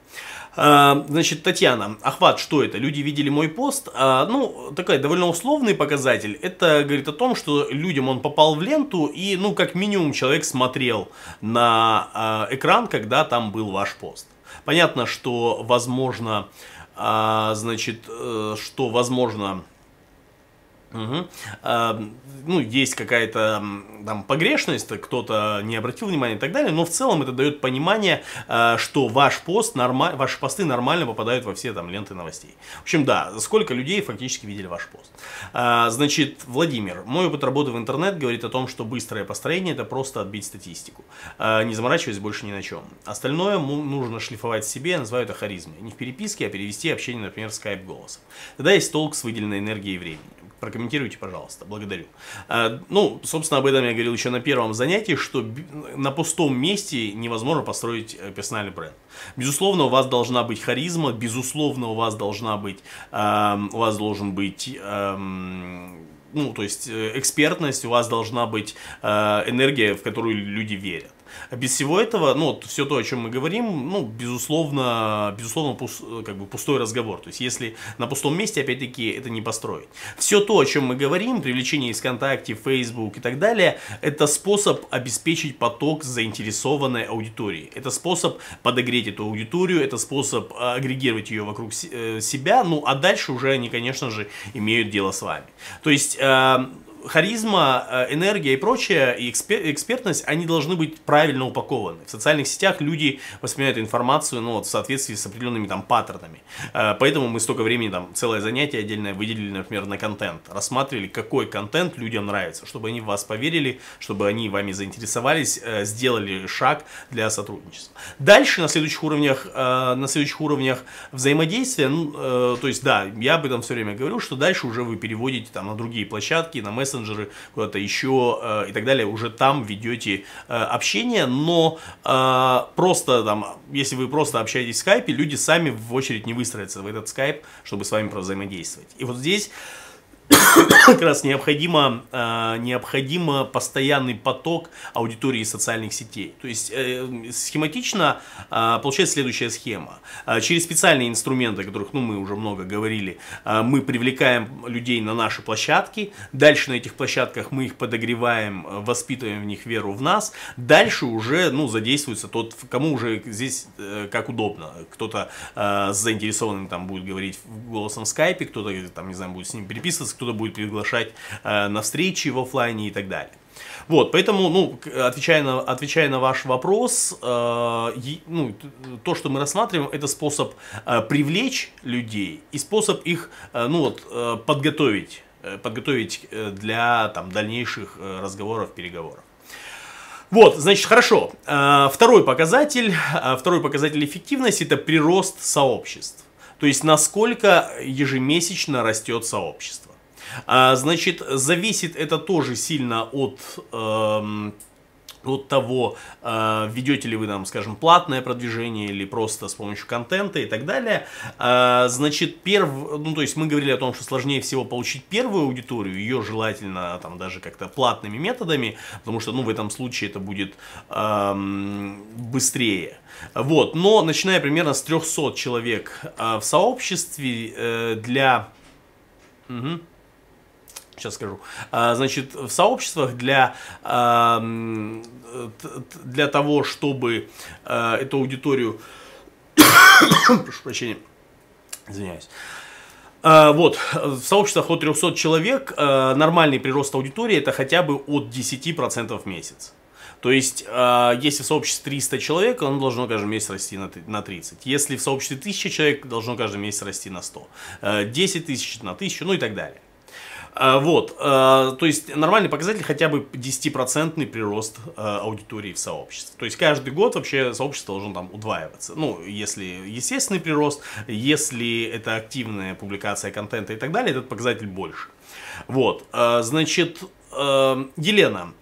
Значит, Татьяна, охват, что это? Люди видели мой пост? Ну, такой довольно условный показатель. Это говорит о том, что людям он попал в ленту, и, ну, как минимум, человек смотрел на экран, когда там был ваш пост. Понятно, что, возможно, а, значит, э, что возможно Угу. А, ну, есть какая-то там погрешность, кто-то не обратил внимания и так далее, но в целом это дает понимание, э, что ваш пост норма... ваши посты нормально попадают во все там ленты новостей. В общем, да, сколько людей фактически видели ваш пост. А, значит, Владимир, мой опыт работы в интернет говорит о том, что быстрое построение это просто отбить статистику, э, не заморачиваясь больше ни на чем. Остальное нужно шлифовать себе, называю это харизмой. Не в переписке, а перевести общение, например, скайп голосом. Тогда есть толк с выделенной энергией и временем. Прокомментируйте, пожалуйста. Благодарю. Э, ну, собственно, об этом я говорил еще на первом занятии, что на пустом месте невозможно построить э, персональный бренд. Безусловно, у вас должна быть харизма, безусловно, у вас должна быть, эм, у вас должен быть эм, ну, то есть э, экспертность, у вас должна быть энергия, в которую люди верят. А без всего этого, ну, все то, о чем мы говорим, ну, безусловно, безусловно, пус, как бы пустой разговор. То есть, если на пустом месте, опять-таки, это не построить. Все то, о чем мы говорим, привлечение из ВКонтакте, Facebook и так далее, это способ обеспечить поток заинтересованной аудитории. Это способ подогреть эту аудиторию, это способ а, агрегировать ее вокруг э, себя, ну, а дальше уже они, конечно же, имеют дело с вами. То есть, а, харизма, э, энергия и прочее, и экспер- экспертность, они должны быть правильно упакованы. В социальных сетях люди воспринимают информацию ну, вот, в соответствии с определенными там паттернами. Э, поэтому мы столько времени, там, целое занятие отдельное выделили, например, на контент. Рассматривали, какой контент людям нравится, чтобы они в вас поверили, чтобы они вами заинтересовались, э, сделали шаг для сотрудничества. Дальше на следующих уровнях, на следующих уровнях взаимодействия, ну, то есть да, я об этом все время говорю, что дальше уже вы переводите там на другие площадки, на мессенджеры, мессенджеры, куда-то еще э, и так далее, уже там ведете э, общение, но э, просто там, если вы просто общаетесь в скайпе, люди сами в очередь не выстроятся в этот скайп, чтобы с вами просто взаимодействовать. И вот здесь как раз необходимо, э, необходимо постоянный поток аудитории социальных сетей. То есть э, схематично э, получается следующая схема. Э, через специальные инструменты, о которых ну, мы уже много говорили, э, мы привлекаем людей на наши площадки. Дальше на этих площадках мы их подогреваем, воспитываем в них веру в нас. Дальше уже ну, задействуется тот, кому уже здесь э, как удобно. Кто-то э, заинтересованным там будет говорить голосом в скайпе, кто-то там, не знаю, будет с ним переписываться, кто-то будет приглашать э, на встречи в офлайне и так далее. Вот, поэтому, ну, отвечая на, отвечая на ваш вопрос, э, ну, то, что мы рассматриваем, это способ э, привлечь людей и способ их, э, ну, вот, э, подготовить, э, подготовить э, для, там, дальнейших э, разговоров, переговоров. Вот, значит, хорошо. Э, второй показатель, второй показатель эффективности – это прирост сообществ. То есть, насколько ежемесячно растет сообщество. А, значит, зависит это тоже сильно от... Эм, от того, э, ведете ли вы там, скажем, платное продвижение или просто с помощью контента и так далее. А, значит, перв... ну, то есть мы говорили о том, что сложнее всего получить первую аудиторию, ее желательно там даже как-то платными методами, потому что, ну, в этом случае это будет эм, быстрее. Вот, но начиная примерно с 300 человек э, в сообществе э, для... Угу сейчас скажу. А, значит, в сообществах для, для того, чтобы а, эту аудиторию... Прошу прощения. Извиняюсь. А, вот, в сообществах от 300 человек нормальный прирост аудитории это хотя бы от 10% в месяц. То есть, если в сообществе 300 человек, оно должно каждый месяц расти на, на 30. Если в сообществе 1000 человек, должно каждый месяц расти на 100. Э, 10 тысяч на 1000, ну и так далее. А, вот, а, то есть нормальный показатель хотя бы 10% прирост а, аудитории в сообществе. То есть каждый год вообще сообщество должно там удваиваться. Ну, если естественный прирост, если это активная публикация контента и так далее, этот показатель больше. Вот, значит, Елена,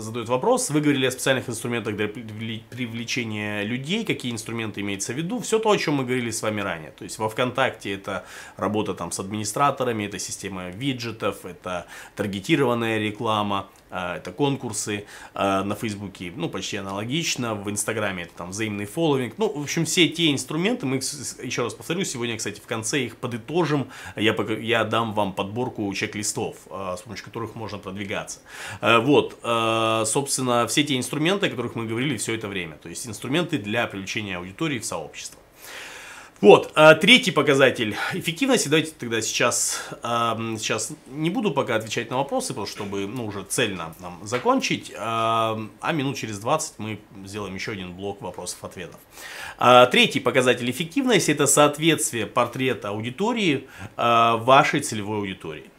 задают вопрос. Вы говорили о специальных инструментах для привлечения людей, какие инструменты имеются в виду. Все то, о чем мы говорили с вами ранее. То есть во ВКонтакте это работа там с администраторами, это система виджетов, это таргетированная реклама а, это конкурсы а, на Фейсбуке, ну, почти аналогично, в Инстаграме это там взаимный фолловинг, ну, в общем, все те инструменты, мы, еще раз повторю, сегодня, кстати, в конце их подытожим, я, я дам вам подборку чек-листов, а, с помощью которых можно продвигаться. Вот, собственно, все те инструменты, о которых мы говорили все это время, то есть инструменты для привлечения аудитории в сообщество. Вот, а, третий показатель эффективности. Давайте тогда сейчас, сейчас не буду пока отвечать на вопросы, просто чтобы ну, уже цельно нам закончить. А минут через 20 мы сделаем еще один блок вопросов-ответов. А, третий показатель эффективности – это соответствие портрета аудитории а, вашей целевой аудитории.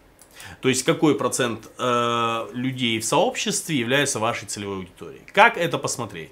То есть какой процент людей в сообществе является вашей целевой аудиторией. Как это посмотреть?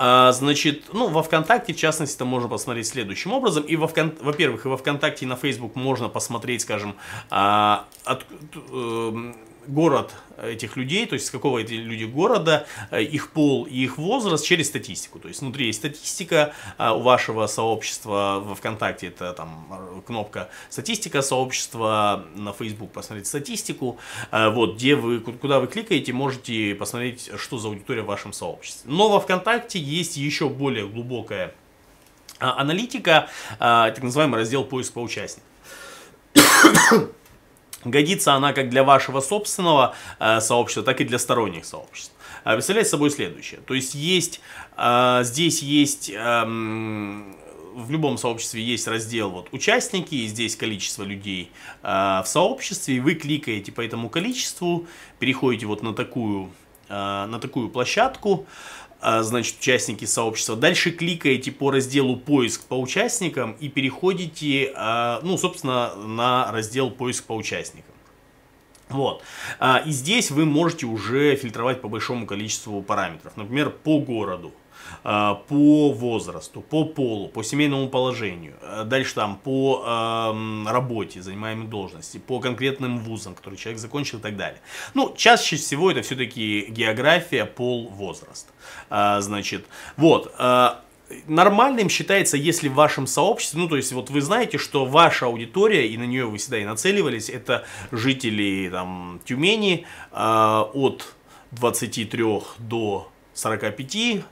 А, значит, ну, во ВКонтакте, в частности, там можно посмотреть следующим образом. И во Вкон... во-первых, и во ВКонтакте, и на Facebook можно посмотреть, скажем, а, от, э, город этих людей, то есть с какого эти люди города, э, их пол и их возраст через статистику. То есть внутри есть статистика а, у вашего сообщества во ВКонтакте, это там э, кнопка статистика сообщества, на Facebook посмотреть статистику, а, вот где вы, куда вы кликаете, можете посмотреть, что за аудитория в вашем сообществе. Но во ВКонтакте есть еще более глубокая а, аналитика, так называемый раздел поиск по участникам. Годится она как для вашего собственного э, сообщества, так и для сторонних сообществ. Э, а представляет собой следующее. То есть есть, э, здесь есть... Э, в любом сообществе есть раздел вот участники, и здесь количество людей э, в сообществе, и вы кликаете по этому количеству, переходите вот на такую, э, на такую площадку, э, а, значит, участники сообщества. Дальше кликаете по разделу «Поиск по участникам» и переходите, а, ну, собственно, на раздел «Поиск по участникам». Вот. А, и здесь вы можете уже фильтровать по большому количеству параметров. Например, по городу. Э, по возрасту, по полу, по семейному положению, э, дальше там по эм, работе, занимаемой должности, по конкретным вузам, которые человек закончил и так далее. Ну, чаще всего это все-таки география, пол, возраст. Э, значит, вот. нормальным считается, если в вашем сообществе, ну, то есть, вот вы знаете, что ваша аудитория, и на нее вы всегда и нацеливались, это жители, там, Тюмени э, от 23 до 45,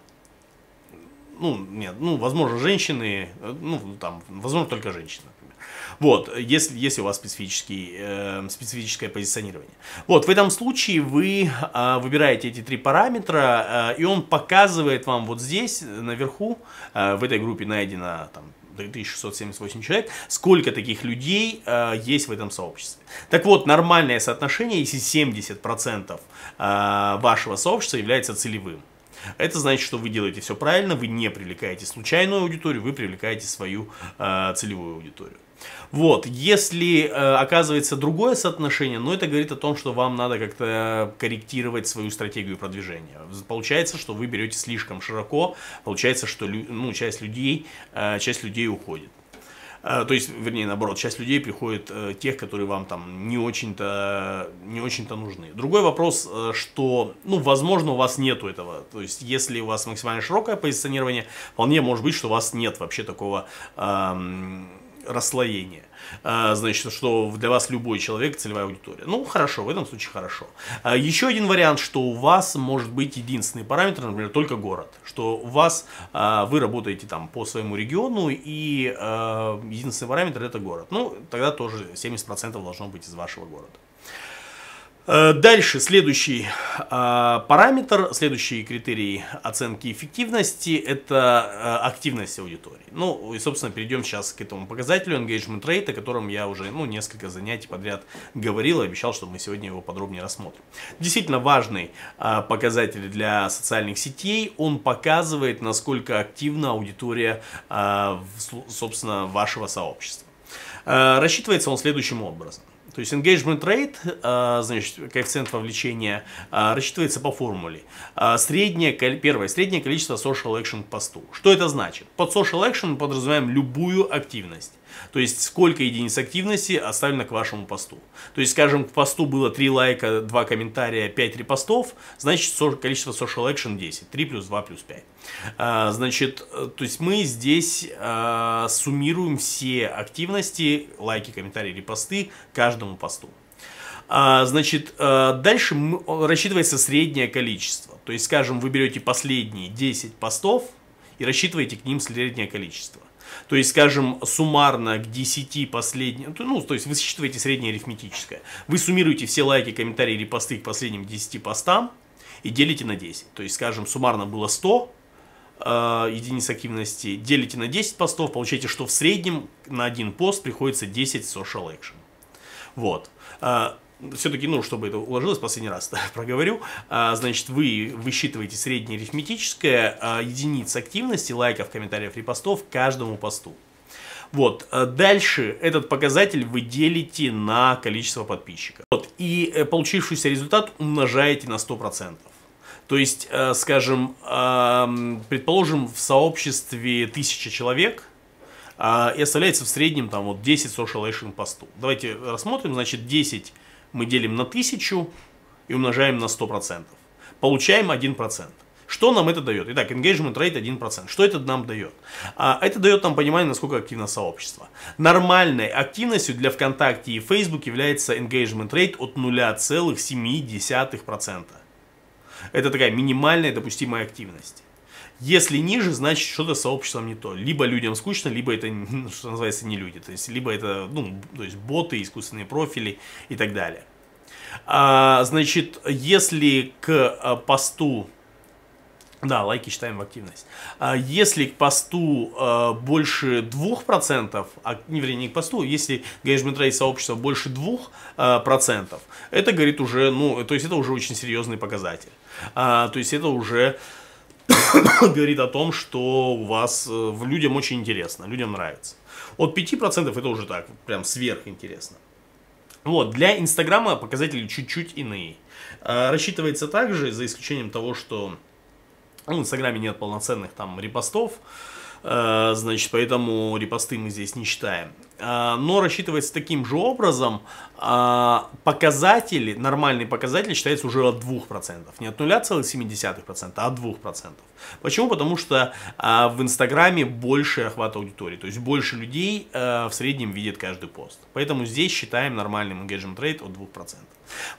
ну, нет, ну, возможно, женщины, э, ну, там, возможно, только женщины, например. Вот, если, если у вас специфический, э, специфическое позиционирование. Вот, в этом случае вы э, выбираете эти три параметра, э, и он показывает вам вот здесь, наверху, э, в этой группе найдено там 3678 человек, сколько таких людей э, есть в этом сообществе. Так вот, нормальное соотношение, если 70% э, вашего сообщества является целевым. Это значит, что вы делаете все правильно, вы не привлекаете случайную аудиторию, вы привлекаете свою э, целевую аудиторию. Вот, если э, оказывается другое соотношение, но ну, это говорит о том, что вам надо как-то э, корректировать свою стратегию продвижения. Получается, что вы берете слишком широко, получается, что ну, часть людей, э, часть людей уходит. А, то есть, вернее, наоборот, часть людей приходит э, тех, которые вам там не очень-то не очень-то нужны. Другой вопрос, э, что, ну, возможно, у вас нету этого. То есть, если у вас максимально широкое позиционирование, вполне может быть, что у вас нет вообще такого эм, расслоения. А, значит, что для вас любой человек целевая аудитория. Ну, хорошо, в этом случае хорошо. А, еще один вариант, что у вас может быть единственный параметр, например, только город, что у вас, а, вы работаете там по своему региону, и единственный параметр это город. Ну, тогда тоже 70% должно быть из вашего города. Э, дальше следующий а, параметр, следующий критерий оценки эффективности – это э, активность аудитории. Ну и, собственно, перейдем сейчас к этому показателю engagement rate, о котором я уже ну, несколько занятий подряд говорил и обещал, что мы сегодня его подробнее рассмотрим. Действительно важный а, показатель для социальных сетей. Он показывает, насколько активна аудитория, а, собственно, вашего сообщества. Э, рассчитывается он следующим образом – то есть engagement rate, э, значит, коэффициент вовлечения, э, рассчитывается по формуле. Э, среднее, первое, среднее количество social action посту. Что это значит? Под social action подразумеваем любую активность. То есть сколько единиц активности оставлено к вашему посту. То есть, скажем, к посту было 3 лайка, 2 комментария, 5 репостов, значит количество social action 10. 3 плюс 2 плюс 5. А, значит, э, то есть мы здесь а, суммируем все активности, лайки, комментарии, репосты каждому посту. А, значит, э, дальше рассчитывается среднее количество. То есть, скажем, вы берете последние 10 постов и рассчитываете к ним среднее количество. То есть, скажем, суммарно к 10 последним, ну, то есть вы считываете среднее арифметическое. Вы суммируете все лайки, комментарии или посты к последним 10 постам и делите на 10. То есть, скажем, суммарно было 100 э, единиц активности, делите на 10 постов, получаете, что в среднем на один пост приходится 10 social action. Вот. Э, все-таки, ну, чтобы это уложилось, последний раз проговорю, а, значит, вы высчитываете среднее арифметическое а, единиц активности, лайков, комментариев, репостов каждому посту. Вот, а дальше этот показатель вы делите на количество подписчиков. Вот, и э, получившийся результат умножаете на 100%. То есть, э, скажем, предположим, в сообществе тысяча человек а, – и оставляется в среднем там вот 10 social action посту. Давайте рассмотрим, значит 10 мы делим на 1000 и умножаем на 100%. Получаем 1%. Что нам это дает? Итак, engagement rate 1%. Что это нам дает? А, это дает нам понимание, насколько активно сообщество. Нормальной активностью для ВКонтакте и Facebook является engagement rate от 0,7%. Это такая минимальная допустимая активность. Если ниже, значит что-то с сообществом не то. Либо людям скучно, либо это, что называется, не люди. То есть, либо это, ну, то есть боты, искусственные профили и так далее. А, значит, если к э, посту да, лайки считаем в активность. А, если к посту э, больше 2%, а не вернее к посту, если engagement rate сообщества больше 2%, это говорит уже, ну, то есть это уже очень серьезный показатель. А, то есть это уже говорит о том, что у вас э, людям очень интересно, людям нравится. От 5% это уже так, прям сверхинтересно. Вот, для Инстаграма показатели чуть-чуть иные. Э, рассчитывается также, за исключением того, что ну, в Инстаграме нет полноценных там репостов, э, значит, поэтому репосты мы здесь не считаем. Э, но рассчитывается таким же образом. Э, показатели, нормальные показатели считаются уже от 2%. Не от 0,7%, а от 2%. Почему? Потому что э, в Инстаграме больше охват аудитории. То есть больше людей в среднем видит каждый пост. Поэтому здесь считаем нормальным engagement rate от 2%.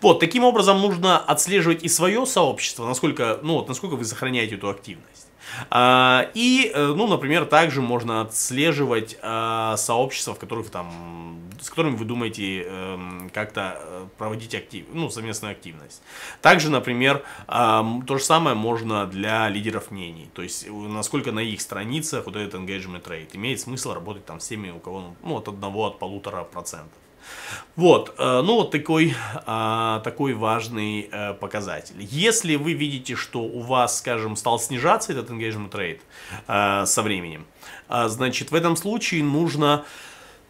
Вот, таким образом нужно отслеживать и свое сообщество, насколько, ну, вот, насколько вы сохраняете эту активность. А, и, э, ну, например, также можно отслеживать а, сообщества, в которых там, с которыми вы думаете эм, как-то э, проводить актив, ну, совместную активность. Также, например, то же самое можно для лидеров мнений. То есть, насколько на их страницах вот этот engagement rate имеет смысл работать там с теми, у кого, ну, от 1, от полутора процентов. Вот, э, ну вот такой, а, такой важный э, показатель. Если вы видите, что у вас, скажем, стал снижаться этот engagement rate э, со временем, значит, в этом случае нужно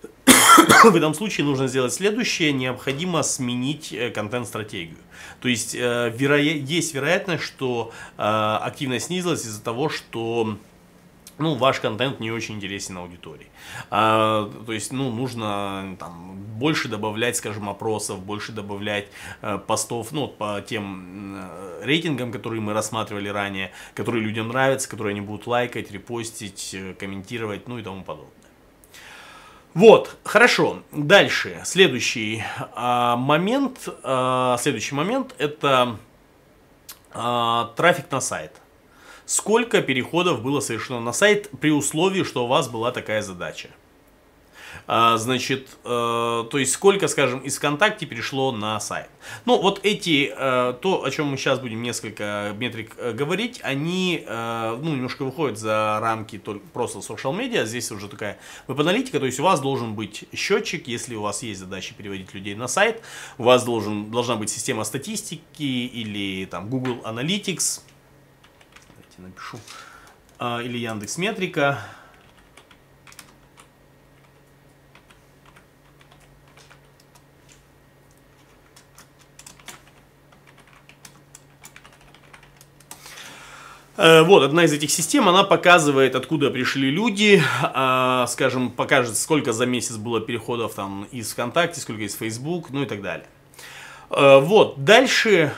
в этом случае нужно сделать следующее, необходимо сменить контент-стратегию. То есть веро... есть вероятность, что активность снизилась из-за того, что ну, ваш контент не очень интересен аудитории. А, то есть, ну, нужно там больше добавлять, скажем, опросов, больше добавлять э, постов, ну, по тем э, рейтингам, которые мы рассматривали ранее, которые людям нравятся, которые они будут лайкать, репостить, э, комментировать, ну и тому подобное. Вот, хорошо. Дальше, следующий э, момент, э, следующий момент это э, трафик на сайт сколько переходов было совершено на сайт при условии, что у вас была такая задача. А, значит, э, то есть сколько, скажем, из ВКонтакте перешло на сайт. Ну, вот эти, э, то, о чем мы сейчас будем несколько метрик э, говорить, они, ну, немножко выходят за рамки только, просто social медиа, Здесь уже такая веб-аналитика, то есть у вас должен быть счетчик, если у вас есть задача переводить людей на сайт, у вас должен, должна быть система статистики или там Google Analytics, давайте напишу. А, или Яндекс Метрика. Э, вот, одна из этих систем, она показывает, откуда пришли люди, э, скажем, покажет, сколько за месяц было переходов там из ВКонтакте, сколько из Facebook, ну и так далее. Э, вот, дальше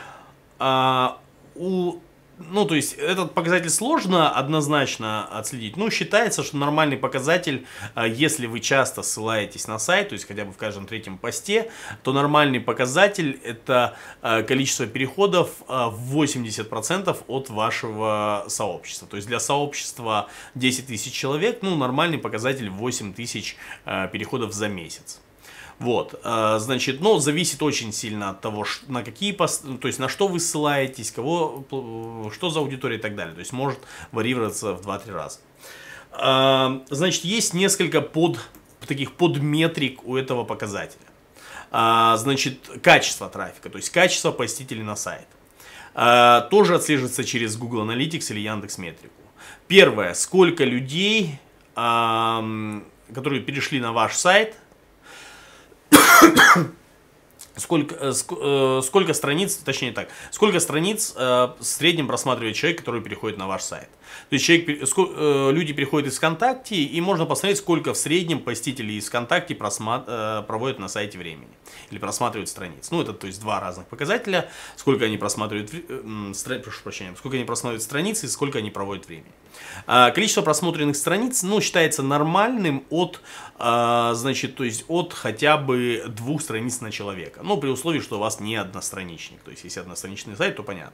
э, у ну, то есть этот показатель сложно однозначно отследить. Ну, считается, что нормальный показатель, а, если вы часто ссылаетесь на сайт, то есть хотя бы в каждом третьем посте, то нормальный показатель это а, количество переходов а, в 80% от вашего сообщества. То есть для сообщества 10 тысяч человек, ну, нормальный показатель 8 тысяч переходов за месяц. Вот, э, значит, но ну, зависит очень сильно от того, на какие, то есть на что вы ссылаетесь, кого, э, что за аудитория и так далее. То есть может варьироваться в 2-3 раза. Э, значит, есть несколько под, таких подметрик у этого показателя. Значит, качество трафика, то есть качество посетителей на сайт. Тоже отслеживается через Google Analytics или Яндекс Метрику. Первое, сколько людей, эм, которые перешли на ваш сайт – сколько, э, э, сколько страниц, точнее так, сколько страниц э, в среднем просматривает человек, который переходит на ваш сайт. То есть человек, э, люди переходят из ВКонтакте, и можно посмотреть, сколько в среднем посетителей из ВКонтакте просмат, э, проводят на сайте времени или просматривают страниц. Ну, это то есть два разных показателя, сколько они просматривают, э, э, прошу прощения, сколько они просматривают страниц и сколько они проводят времени. А, количество просмотренных страниц, ну, считается нормальным от, а, значит, то есть от хотя бы двух страниц на человека. Ну, при условии, что у вас не одностраничник. То есть, если одностраничный сайт, то понятно.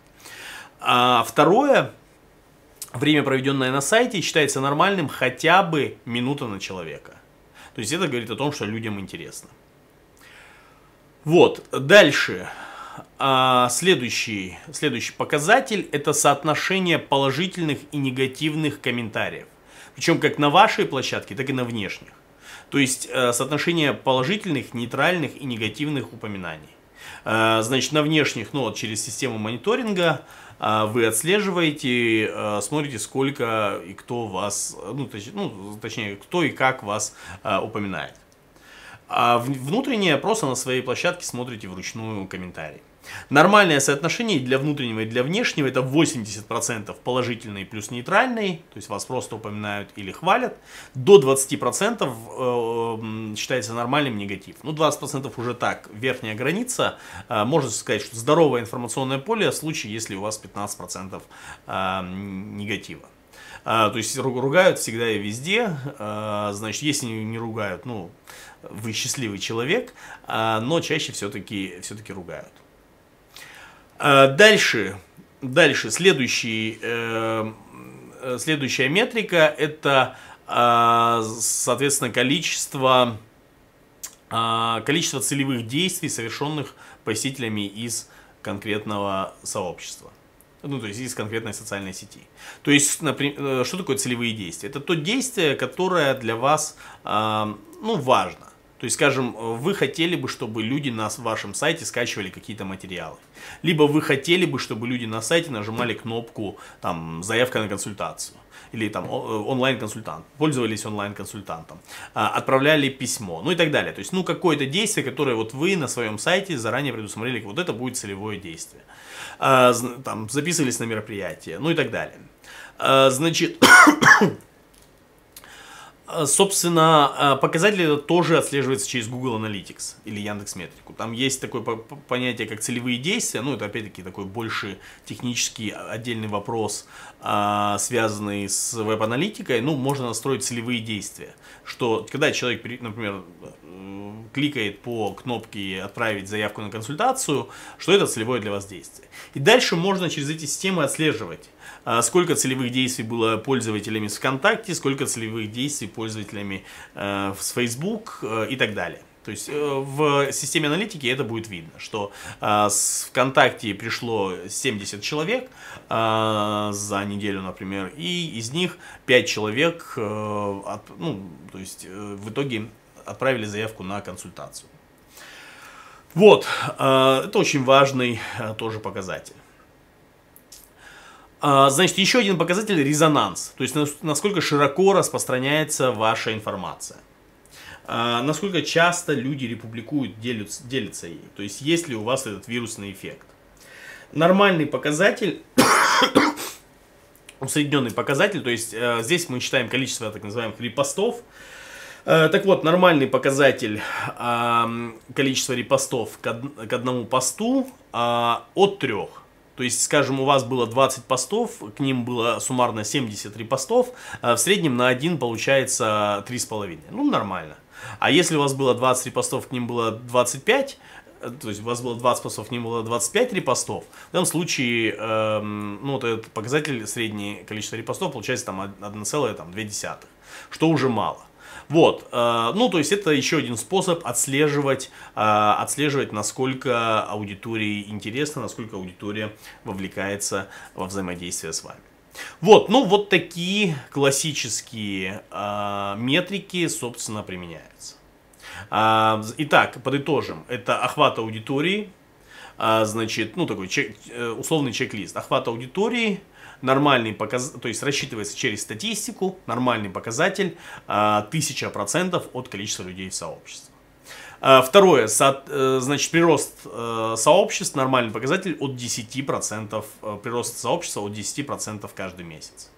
А, второе, время, проведенное на сайте, считается нормальным хотя бы минута на человека. То есть это говорит о том, что людям интересно. Вот, дальше. А следующий, следующий показатель – это соотношение положительных и негативных комментариев. Причем как на вашей площадке, так и на внешних. То есть э, соотношение положительных, нейтральных и негативных упоминаний. Э, значит, на внешних, ну, вот через систему мониторинга э, вы отслеживаете, смотрите, сколько и кто вас, ну, точ, ну точнее, кто и как вас упоминает. А внутреннее просто на своей площадке смотрите вручную комментарий. Нормальное соотношение для внутреннего и для внешнего это 80% положительный плюс нейтральный, то есть вас просто упоминают или хвалят, до 20% э, считается нормальным негатив. Ну 20% уже так, верхняя граница, э, можно сказать, что здоровое информационное поле в случае, если у вас 15% э, негатива. То есть ругают всегда и везде, значит, если не ругают, ну, вы счастливый человек, а, но чаще все-таки все ругают. А, дальше, дальше следующий, э, следующая метрика – это, а, соответственно, количество, количество целевых действий, совершенных посетителями из конкретного сообщества ну, то есть из конкретной социальной сети. То есть, например, э, что такое целевые действия? Это то действие, которое для вас, ну, важно. То есть, скажем, вы хотели бы, чтобы люди на вашем сайте скачивали какие-то материалы. Либо вы хотели бы, чтобы люди на сайте нажимали кнопку там, «Заявка на консультацию» или там э, онлайн-консультант, пользовались онлайн-консультантом, а, отправляли письмо, ну и так далее. То есть, ну, какое-то действие, которое вот вы на своем сайте заранее предусмотрели, вот это будет целевое действие. А, там, записывались на мероприятие, ну и так далее. А, значит, а, собственно, а, показатель тоже отслеживается через Google Analytics или Яндекс Метрику. Там есть такое понятие, как целевые действия. Ну, это опять-таки такой больше технический а, отдельный вопрос, связанный с веб-аналитикой. Ну, можно настроить целевые действия. Что когда человек, например, кликает по кнопке «Отправить заявку на консультацию», что это целевое для вас действие. И дальше можно через эти системы отслеживать а сколько целевых действий было пользователями с ВКонтакте, сколько целевых действий пользователями э, с Facebook э, и так далее. То есть э, в системе аналитики это будет видно, что э, с ВКонтакте пришло 70 человек за неделю, например, и из них 5 человек, ну, то есть в итоге отправили заявку на консультацию. Вот, это очень важный тоже показатель. А, значит, еще один показатель – резонанс. То есть, насколько широко распространяется ваша информация. А, насколько часто люди републикуют, делятся, делятся ей. То есть, есть ли у вас этот вирусный эффект. Нормальный показатель усредненный показатель, то есть э, здесь мы считаем количество так называемых репостов. Э, так вот, нормальный показатель количества репостов к, одному посту а, от трех. То есть, скажем, у вас было 20 постов, к ним было суммарно 73 постов, а в среднем на один получается 3,5. Ну, нормально. А если у вас было 23 постов, к ним было 25, э, то есть у вас было 20 постов, к ним было 25 репостов, в данном случае, эм, ну, вот этот показатель среднее количество репостов получается там 1,2, что уже мало. Вот, э, ну то есть это еще один способ отслеживать, э, отслеживать, насколько аудитории интересно, насколько аудитория вовлекается во взаимодействие с вами. Вот, ну вот такие классические э, метрики, собственно, применяются. итак, подытожим. Это охват аудитории, значит, ну такой чек, условный чек-лист. Охват аудитории – нормальный показ, то есть рассчитывается через статистику, нормальный показатель а, тысяча процентов от количества людей в сообществе. А, второе, э, значит, прирост э, сообществ, нормальный показатель от 10%, э, прирост сообщества от 10% каждый месяц.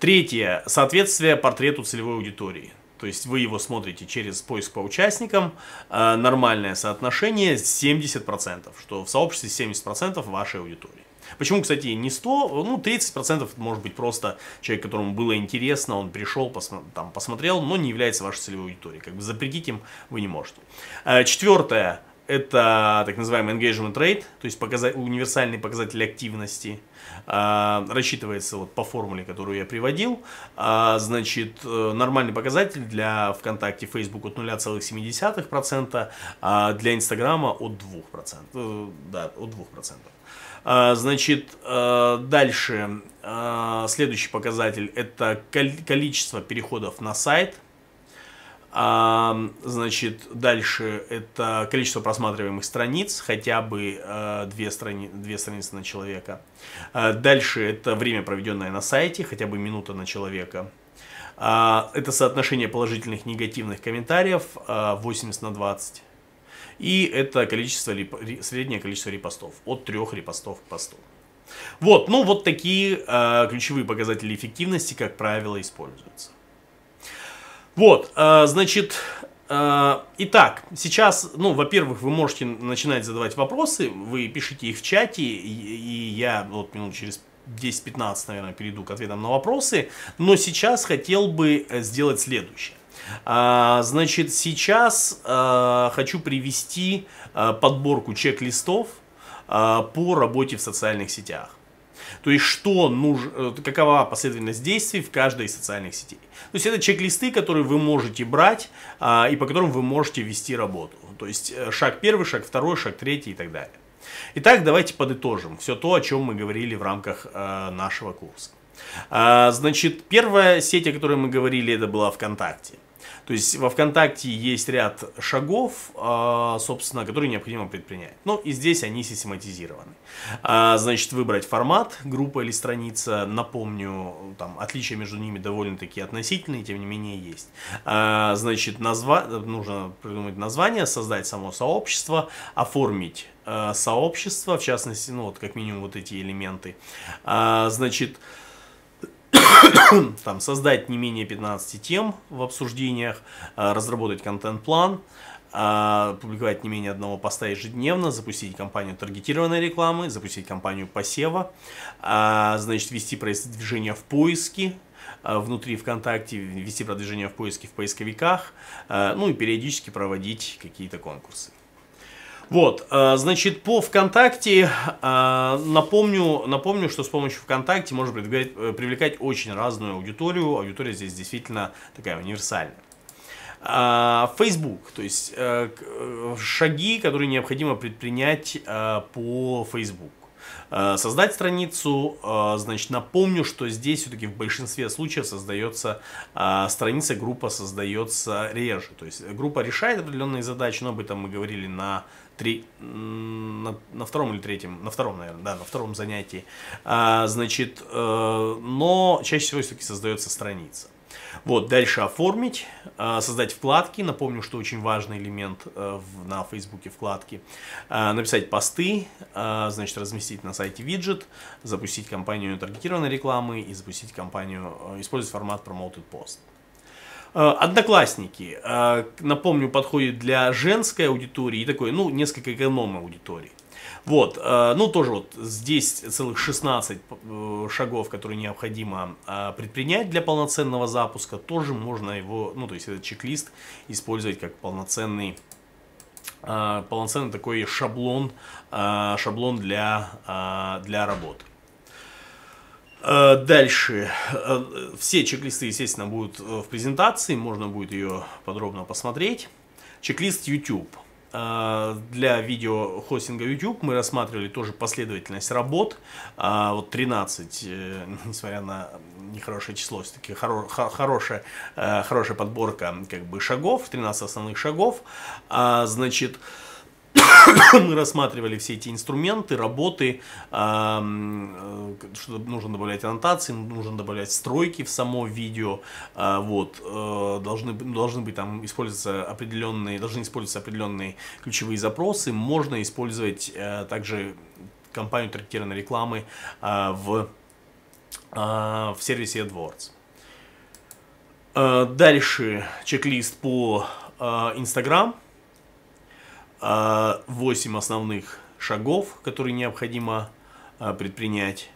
Третье, соответствие портрету целевой аудитории. То есть вы его смотрите через поиск по участникам, а, нормальное соотношение 70%, что в сообществе 70% вашей аудитории. Почему, кстати, не 100? Ну, 30% может быть просто человек, которому было интересно, он пришел, посмотри, там, посмотрел, но не является вашей целевой аудиторией. Как бы запретить им вы не можете. Э, Четвертое это так называемый engagement rate, то есть показа универсальный показатель активности, э, рассчитывается вот по формуле, которую я приводил. Э, значит, э, нормальный показатель для ВКонтакте, Facebook от 0,7%, а для Инстаграма от 2%. Э, да, от 2%. А, значит, а, дальше а, следующий показатель – это количество переходов на сайт. Значит, дальше это количество просматриваемых страниц, хотя бы две, страни, две страницы на человека. Дальше это время, проведенное на сайте, хотя бы минута на человека. Это соотношение положительных и негативных комментариев 80 на 20. И это количество, среднее количество репостов. От трех репостов по 100. Вот, ну вот такие э, ключевые показатели эффективности, как правило, используются. Вот, э, значит, э, итак, сейчас, ну, во-первых, вы можете начинать задавать вопросы, вы пишите их в чате, и, и я вот минут через 10-15, наверное, перейду к ответам на вопросы, но сейчас хотел бы э, сделать следующее. А, значит, сейчас а, хочу привести а, подборку чек-листов по работе в социальных сетях. То есть, что нужно, э, какова последовательность действий в каждой из социальных сетей. То есть, это чек-листы, которые вы можете брать а, и по которым вы можете вести работу. То есть, э, шаг первый, шаг второй, шаг третий и так далее. Итак, давайте подытожим все то, о чем мы говорили в рамках э, нашего курса. Э, значит, первая сеть, о которой мы говорили, это была ВКонтакте. То есть во ВКонтакте есть ряд шагов, а, собственно, которые необходимо предпринять. Ну и здесь они систематизированы. А, значит, выбрать формат, группа или страница. Напомню, там отличия между ними довольно-таки относительные, тем не менее есть. А, значит, назва... нужно придумать название, создать само сообщество, оформить сообщество, в частности, ну вот как минимум вот эти элементы. Значит, там, создать не менее 15 тем в обсуждениях, а, разработать контент-план, а, публиковать не менее одного поста ежедневно, запустить кампанию таргетированной рекламы, запустить кампанию посева, а, значит, вести продвижение в поиске, внутри ВКонтакте, вести продвижение в поиске в поисковиках, ну и периодически проводить какие-то конкурсы. Вот, э, значит, по ВКонтакте, э, напомню, напомню, что с помощью ВКонтакте можно э, привлекать очень разную аудиторию. Аудитория здесь действительно такая универсальная. Facebook, то есть шаги, которые необходимо предпринять по Facebook. Создать страницу, значит, напомню, что здесь все-таки в большинстве случаев создается страница, группа создается реже. То есть группа решает определенные задачи, но об этом мы говорили на три, на, на втором или третьем, на втором, наверное, да, на втором занятии. А, значит, э, но чаще всего все-таки создается страница. Вот, дальше оформить, а, создать вкладки. Напомню, что очень важный элемент э, на Фейсбуке вкладки. А, написать посты, а, значит, разместить на сайте виджет, запустить кампанию таргетированной рекламы и запустить кампанию, э, использовать формат Promoted Post. Э, одноклассники, э, напомню, подходит для женской аудитории и такой, ну, несколько эконом аудитории. Вот, э, ну тоже вот здесь целых 16 шагов, которые необходимо предпринять для полноценного запуска, тоже можно его, ну то есть этот чек-лист использовать как полноценный полноценный такой шаблон, шаблон для, для работы. Э, дальше. Э, все чек-листы, естественно, будут э, в презентации, можно будет ее подробно посмотреть. Чек-лист YouTube. Для видео хостинга YouTube мы рассматривали тоже последовательность работ. Вот 13, несмотря на нехорошее число, все-таки хоро хорошая, хорошая подборка как бы шагов, 13 основных шагов. А, значит, мы рассматривали все эти инструменты, работы, э, что нужно добавлять аннотации, нужно добавлять стройки в само видео, а, вот, э, должны, должны быть там использоваться определенные, должны использоваться определенные ключевые запросы, можно использовать э, также компанию таргетированной рекламы а, в, а, в сервисе AdWords. Э, дальше чек-лист по Instagram. 8 а, основных шагов, которые необходимо а, предпринять.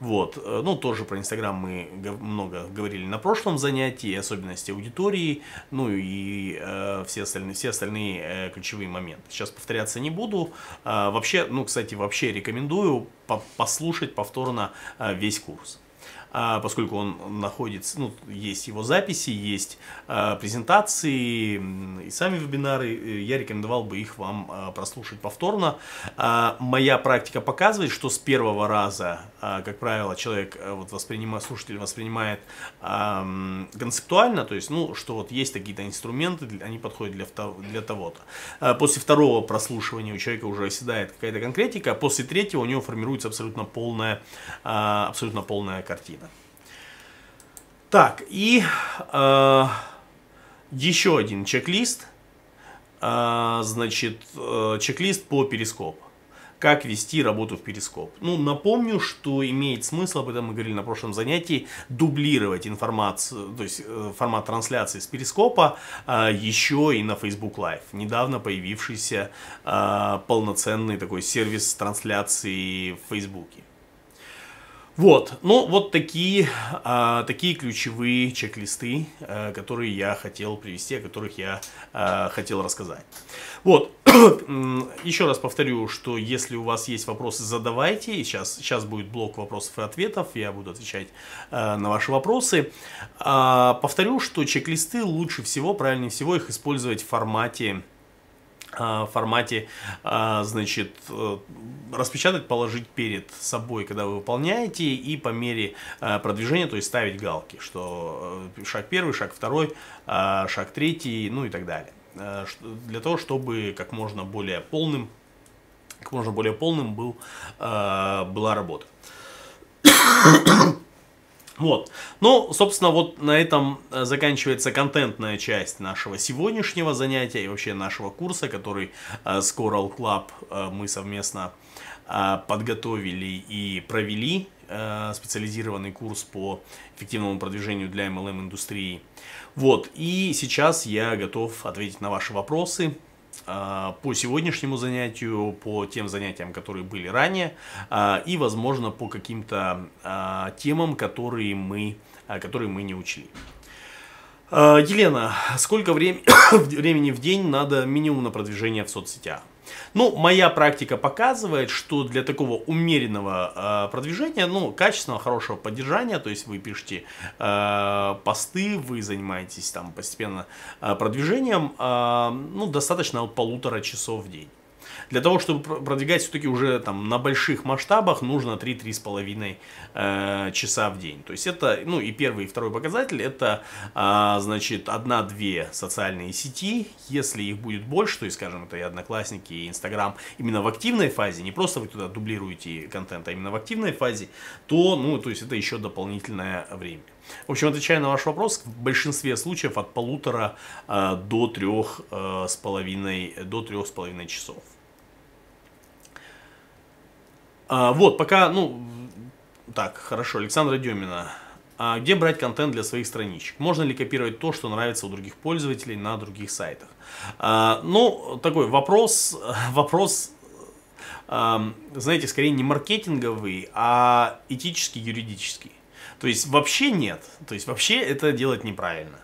Вот, э, ну тоже про Инстаграм мы много говорили на прошлом занятии, особенности аудитории, ну и э, все остальные, все остальные э, ключевые моменты. Сейчас повторяться не буду. А, вообще, ну, кстати, вообще рекомендую послушать повторно весь курс. А, поскольку он находится, ну, есть его записи, есть а, презентации и сами вебинары. Э, я рекомендовал бы их вам а, прослушать повторно. Моя практика показывает, что с первого раза а, как правило, человек, э, вот воспринимает, слушатель воспринимает эм, концептуально, то есть, ну, что вот есть какие-то инструменты, они подходят для, для того-то. А после второго прослушивания у человека уже оседает какая-то конкретика, а после третьего у него формируется абсолютно полная, э, абсолютно полная картина. Так, и э, еще один чек-лист, э, значит, э, чек-лист по перископу как вести работу в Перископ. Ну, напомню, что имеет смысл, об этом мы говорили на прошлом занятии, дублировать информацию, то есть э, формат трансляции с Перископа э, еще и на Facebook Live. Недавно появившийся э, полноценный такой сервис трансляции в Facebook. Вот, ну вот такие, а, такие ключевые чек-листы, а, которые я хотел привести, о которых я а, хотел рассказать. Вот, еще раз повторю, что если у вас есть вопросы, задавайте. Сейчас, сейчас будет блок вопросов и ответов. Я буду отвечать э, на ваши вопросы. Э, повторю, что чек-листы лучше всего, правильнее всего их использовать в формате э, в формате, э, значит, э, распечатать, положить перед собой, когда вы выполняете, и по мере продвижения, то есть ставить галки, что шаг первый, шаг второй, шаг третий, ну и так далее. Э, для того, чтобы как можно более полным, как можно более полным был, э, была работа. Вот. Ну, собственно, вот на этом э, заканчивается контентная часть нашего сегодняшнего занятия и вообще нашего курса, который с Club мы совместно подготовили и провели. Э, специализированный курс по эффективному продвижению для MLM-индустрии. Вот, и сейчас я готов ответить на ваши вопросы э, по сегодняшнему занятию, по тем занятиям, которые были ранее, э, и, возможно, по каким-то темам, которые мы, которые мы не учли. Елена, сколько времени в день надо минимум на продвижение в соцсетях? Ну, моя практика показывает, что для такого умеренного э, продвижения, ну, качественного, хорошего поддержания, то есть вы пишете э, посты, вы занимаетесь там постепенно э, продвижением, э, ну, достаточно полутора часов в день. Для того, чтобы продвигать все-таки уже там на больших масштабах, нужно 3-3,5 э, часа в день. То есть это, ну и первый, и второй показатель, это, э, значит, одна-две социальные сети. Если их будет больше, то есть, скажем, это и Одноклассники, и Инстаграм, именно в активной фазе, не просто вы туда дублируете контент, а именно в активной фазе, то, ну, то есть это еще дополнительное время. В общем, отвечая на ваш вопрос, в большинстве случаев от полутора э, до трех э, с половиной, до трех с половиной часов. А, вот, пока, ну, так, хорошо, Александра Демина. А где брать контент для своих страничек? Можно ли копировать то, что нравится у других пользователей на других сайтах? А, ну, такой вопрос, вопрос, а, знаете, скорее не маркетинговый, а этический, юридический. То есть вообще нет. То есть вообще это делать неправильно.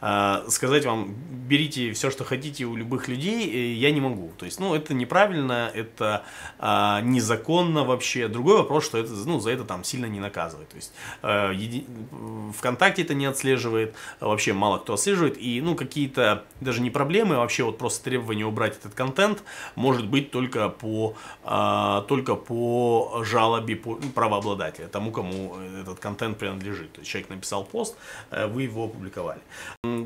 А, сказать вам, берите все, что хотите у любых людей, э, я не могу. То есть, ну, это неправильно, это э, незаконно вообще. Другой вопрос, что это, ну, за это там сильно не наказывают То есть, э, еди... ВКонтакте это не отслеживает, а вообще мало кто отслеживает. И, ну, какие-то даже не проблемы, вообще вот просто требование убрать этот контент может быть только по, э, только по жалобе по, ну, правообладателя, тому, кому этот контент принадлежит. То есть, человек написал пост, э, вы его опубликовали.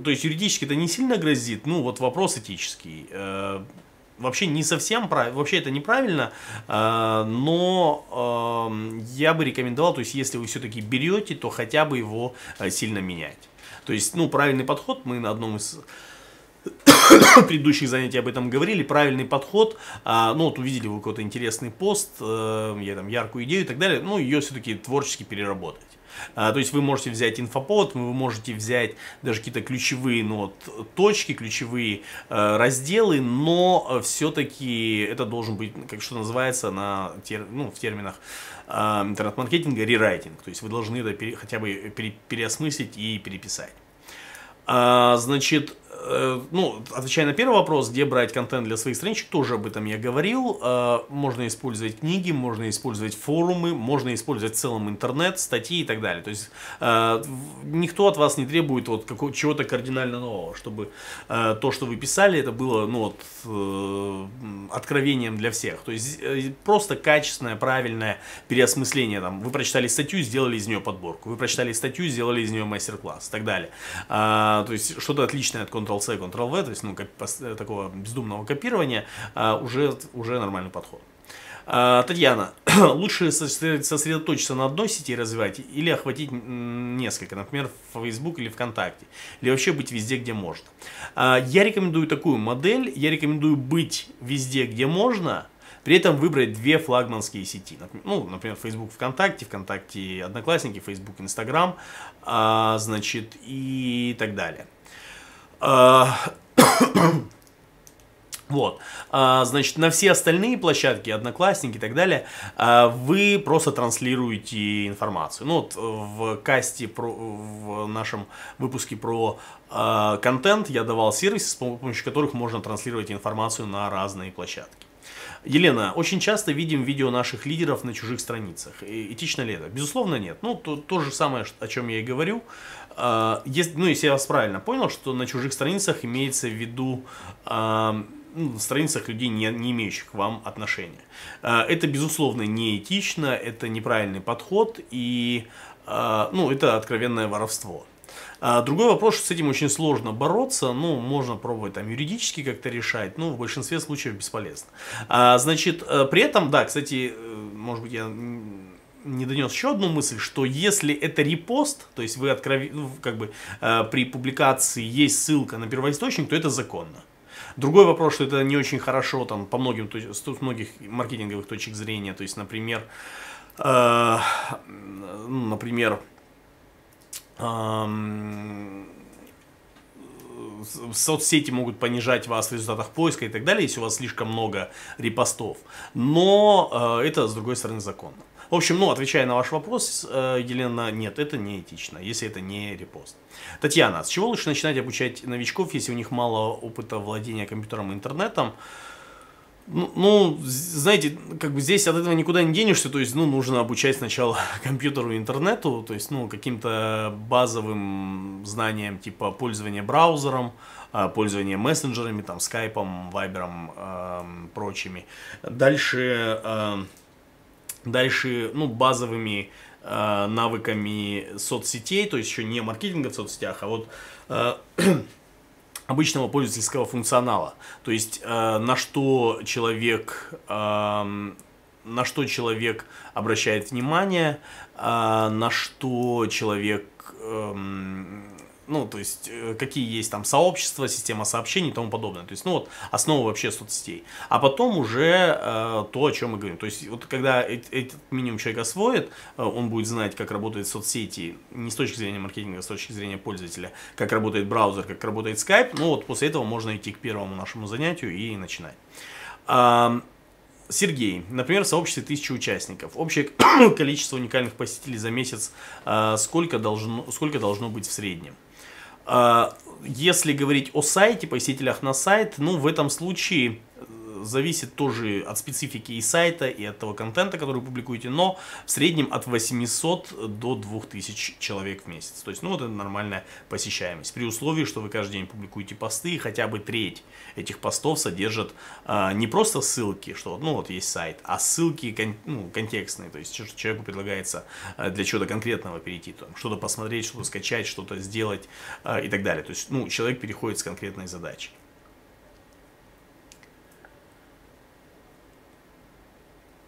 То есть юридически это не сильно грозит, ну вот вопрос этический. Э, вообще не совсем правильно, вообще это неправильно, э, но э, я бы рекомендовал, то есть если вы все-таки берете, то хотя бы его сильно менять. То есть, ну, правильный подход, мы на одном из предыдущих занятий об этом говорили, правильный подход, а, ну вот увидели вы какой-то интересный пост, э, я там яркую идею и так далее, ну ее все-таки творчески переработать. А, то есть вы можете взять инфопод, вы можете взять даже какие-то ключевые ну, вот, точки, ключевые э, разделы, но э, все-таки это должен быть, как что называется на, тер, ну, в терминах э, интернет-маркетинга, рерайтинг. То есть вы должны это пере, хотя бы пере, переосмыслить и переписать. А, значит, Э, ну, отвечая на первый вопрос, где брать контент для своих страничек, тоже об этом я говорил. Э, можно использовать книги, можно использовать форумы, можно использовать в целом интернет, статьи и так далее. То есть э, никто от вас не требует вот чего-то кардинально нового, чтобы то, что вы писали, это было ну, вот, откровением для всех. То есть просто качественное, правильное переосмысление. Там, вы прочитали статью, сделали из нее подборку. Вы прочитали статью, сделали из нее мастер-класс и так далее. То есть что-то отличное от контроля Ctrl-C, Ctrl-V, то есть ну, э, такого бездумного копирования, а, уже, уже нормальный подход. А, Татьяна, лучше сосредоточиться на одной сети и развивать или охватить несколько, например, в Facebook или ВКонтакте, или вообще быть везде, где можно. А, я рекомендую такую модель, я рекомендую быть везде, где можно, при этом выбрать две флагманские сети. Ну, например, Facebook ВКонтакте, ВКонтакте Одноклассники, Facebook Instagram, значит, и так далее. А, вот. А, значит, на все остальные площадки, Одноклассники и так далее, а, вы просто транслируете информацию. Ну, вот э, в касте, про, в нашем выпуске про контент я давал сервисы, с помощью которых можно транслировать информацию на разные площадки. Елена, очень часто видим видео наших лидеров на чужих страницах. Э, этично ли это? Безусловно, нет. Ну, то, то же самое, о чем я и говорю. А, если, ну, если я вас правильно понял, что на чужих страницах имеется в виду а, ну, страницах людей, не, не имеющих к вам отношения. А, это, безусловно, неэтично, это неправильный подход и ну, это откровенное воровство. Другой вопрос, что с этим очень сложно бороться, ну, можно пробовать там юридически как-то решать, но ну, в большинстве случаев бесполезно. Значит, э, при этом, да, кстати, э, может быть, я не донес еще одну мысль, что если это репост, то есть вы открови, ну, как бы э, при публикации есть ссылка на первоисточник, то это законно. Другой вопрос, что это не очень хорошо там по многим, то есть, с многих маркетинговых точек зрения, то есть, например, э, ну, например, э, соцсети могут понижать вас в результатах поиска и так далее, если у вас слишком много репостов. Но э, это, с другой стороны, законно. В общем, ну, отвечая на ваш вопрос, э, Елена, нет, это не этично, если это не репост. Татьяна, с чего лучше начинать обучать новичков, если у них мало опыта владения компьютером и интернетом? Ну, ну знаете, как бы здесь от этого никуда не денешься, то есть, ну, нужно обучать сначала компьютеру и интернету, то есть, ну, каким-то базовым знаниям, типа пользования браузером, а, пользования мессенджерами, там, скайпом, вайбером, э, прочими. Дальше... Э, Дальше, ну, базовыми э, навыками соцсетей, то есть еще не маркетинга в соцсетях, а вот э, обычного пользовательского функционала. То есть э, на что человек э, на что человек обращает внимание, э, на что человек э, ну, то есть, э, какие есть там сообщества, система сообщений и тому подобное. То есть, ну, вот основа вообще соцсетей. А потом уже э, то, о чем мы говорим. То есть, вот когда этот минимум человек освоит, э, он будет знать, как работают соцсети не с точки зрения маркетинга, а с точки зрения пользователя, как работает браузер, как работает Skype. Ну, вот после этого можно идти к первому нашему занятию и начинать. Сергей, например, в сообществе тысячи участников. Общее количество уникальных посетителей за месяц э, сколько, должно, сколько должно быть в среднем? А, если говорить о сайте, посетителях на сайт, ну, в этом случае зависит тоже от специфики и сайта, и от того контента, который вы публикуете, но в среднем от 800 до 2000 человек в месяц. То есть, ну, вот это нормальная посещаемость. При условии, что вы каждый день публикуете посты, и хотя бы треть этих постов содержит э, а, не просто ссылки, что, ну, вот есть сайт, а ссылки кон ну, контекстные, то есть человеку предлагается э, для чего-то конкретного перейти, там что-то посмотреть, что-то скачать, что-то сделать э, и так далее. То есть, ну, человек переходит с конкретной задачей.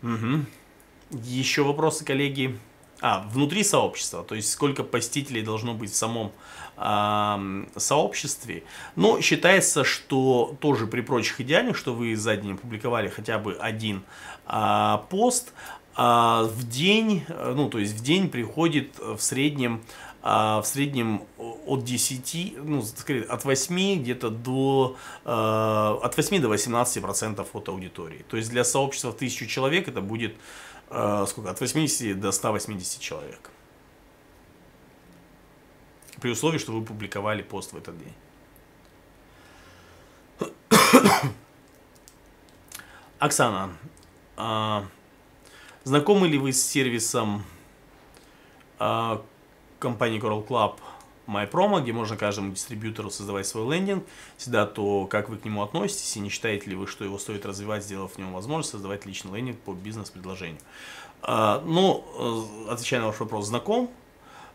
Угу. Еще вопросы, коллеги? А, внутри сообщества, то есть сколько посетителей должно быть в самом э, сообществе. Но ну, считается, что тоже при прочих идеалиях, что вы за день опубликовали хотя бы один э, пост, э, в день, э, ну то есть в день приходит в среднем а в среднем от 10, ну, скорее, от 8 где-то до, э, от 8 до 18 процентов от аудитории. То есть для сообщества в 1000 человек это будет э, сколько, от 80 до 180 человек. При условии, что вы публиковали пост в этот день. Оксана, а, знакомы ли вы с сервисом а, компании Coral Club MyPromo, где можно каждому дистрибьютору создавать свой лендинг, всегда то, как вы к нему относитесь и не считаете ли вы, что его стоит развивать, сделав в нем возможность создавать личный лендинг по бизнес-предложению. А, ну, э, отвечая на ваш вопрос, знаком,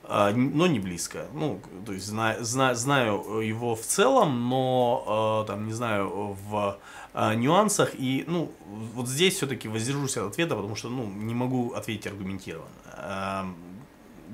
а, но не близко. Ну, то есть знаю, знаю, знаю его в целом, но э, там не знаю в э, нюансах. И, ну, вот здесь все-таки воздержусь от ответа, потому что, ну, не могу ответить аргументированно. Эм,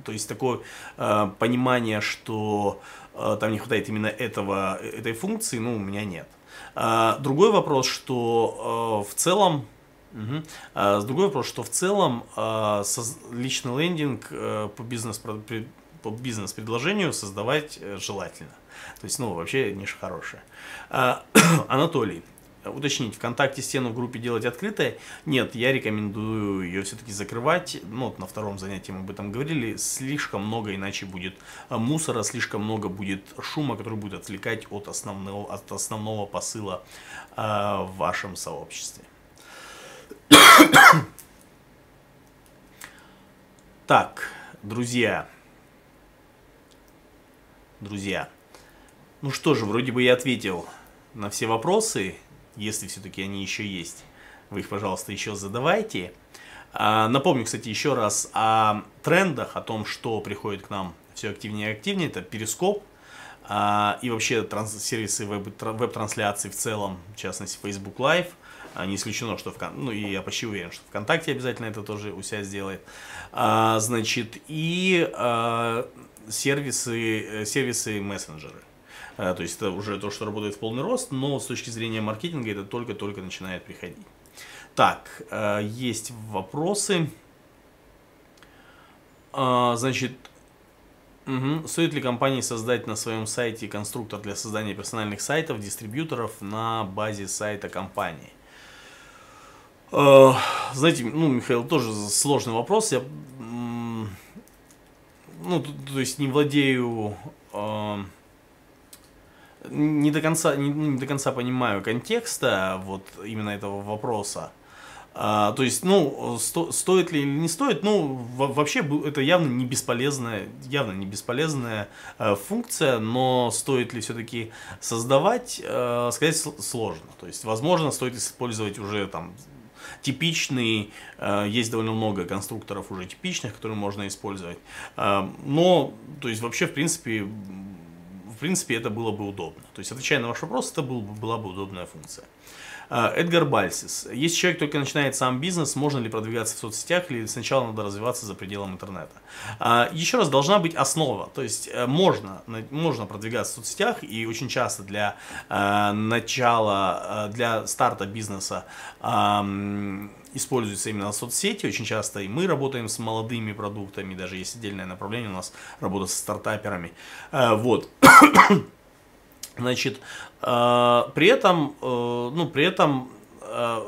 то есть такое э, понимание, что э, там не хватает именно этого, э, этой функции, ну, у меня нет. Э, другой вопрос, что э, в целом Угу. А, другой вопрос, что в целом а, соз... личный лендинг а, по, бизнес, по бизнес-предложению создавать желательно. То есть, ну, вообще ниша хорошая. А, Анатолий, Э, уточнить, ВКонтакте стену в группе делать открытой? Нет, я рекомендую ее все-таки закрывать. Ну, вот на втором занятии мы об этом говорили. Слишком много иначе будет э, мусора, слишком много будет шума, который будет отвлекать от основного, от основного посыла э, в вашем сообществе. Так, друзья, друзья, ну что же, вроде бы я ответил на все вопросы если все-таки они еще есть, вы их, пожалуйста, еще задавайте. А, напомню, кстати, еще раз о трендах, о том, что приходит к нам все активнее и активнее. Это перископ а, и вообще транс- сервисы веб-трансляции в целом, в частности, Facebook Live. А, не исключено, что ВКонтакте, ну и я почти уверен, что ВКонтакте обязательно это тоже у себя сделает. А, значит, и а, сервисы, э, сервисы мессенджеры. Э, то есть это уже то, что работает в полный рост, но с точки зрения маркетинга это только-только начинает приходить. Так, э, есть вопросы. А, значит, Угу. Стоит ли компании создать на своем сайте конструктор для создания персональных сайтов, дистрибьюторов на базе сайта компании? Э, знаете, ну, Михаил, тоже сложный вопрос. Я, ну, то, есть не владею не до конца, не, ну, не до конца понимаю контекста а вот именно этого вопроса. А, то есть, ну, сто, стоит ли или не стоит, ну, в, вообще это явно не бесполезная, явно не бесполезная э, функция, но стоит ли все-таки создавать, э, сказать сложно. То есть, возможно, стоит использовать уже там типичный, э, есть довольно много конструкторов уже типичных, которые можно использовать. Э, но, то есть вообще, в принципе, в принципе, это было бы удобно. То есть, отвечая на ваш вопрос, это был, была бы удобная функция. А, Эдгар Бальсис. Если человек только начинает сам бизнес, можно ли продвигаться в соцсетях или сначала надо развиваться за пределом интернета? А, еще раз, должна быть основа. То есть э, можно, можно продвигаться в соцсетях и очень часто для э, начала, э, для старта бизнеса используется именно соцсети. Очень часто и мы работаем с молодыми продуктами, даже есть отдельное направление у нас работа со стартаперами. Э, вот. Значит, э, при этом, э, ну, при этом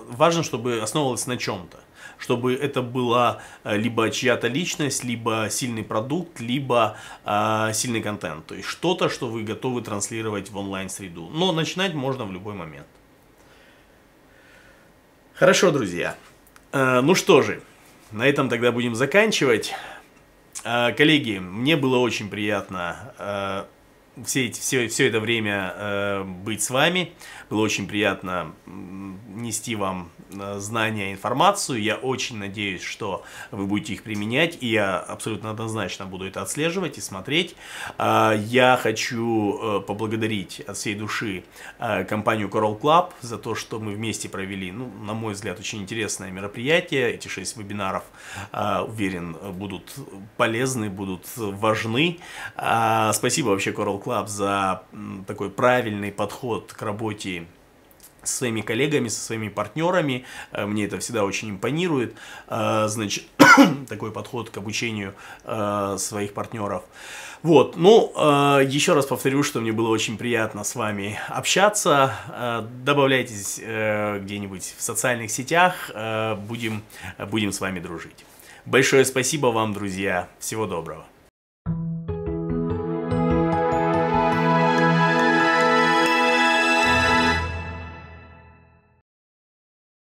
важно, чтобы основывалось на чем-то чтобы это была либо чья-то личность, либо сильный продукт, либо сильный контент. То есть что-то, что вы готовы транслировать в онлайн-среду. Но начинать можно в любой момент. Хорошо, друзья. Э, ну что же, на этом тогда будем заканчивать. Э, коллеги, мне было очень приятно э, все, эти, все, все это время быть с вами. Было очень приятно нести вам Э, знания, информацию. Я очень надеюсь, что вы будете их применять, и я абсолютно однозначно буду это отслеживать и смотреть. А, я хочу э, поблагодарить от всей души э, компанию Coral Club за то, что мы вместе провели, ну, на мой взгляд, очень интересное мероприятие. Эти шесть вебинаров, уверен, будут полезны, будут важны. А, спасибо вообще Coral Club за такой правильный подход к работе со своими коллегами, со своими партнерами. Э, мне это всегда очень импонирует. Э, значит, такой подход к обучению э, своих партнеров. Вот, ну, еще раз повторю, что мне было очень приятно с вами общаться. добавляйтесь где-нибудь в социальных сетях. будем, будем с вами дружить. Большое спасибо вам, друзья. Всего доброго.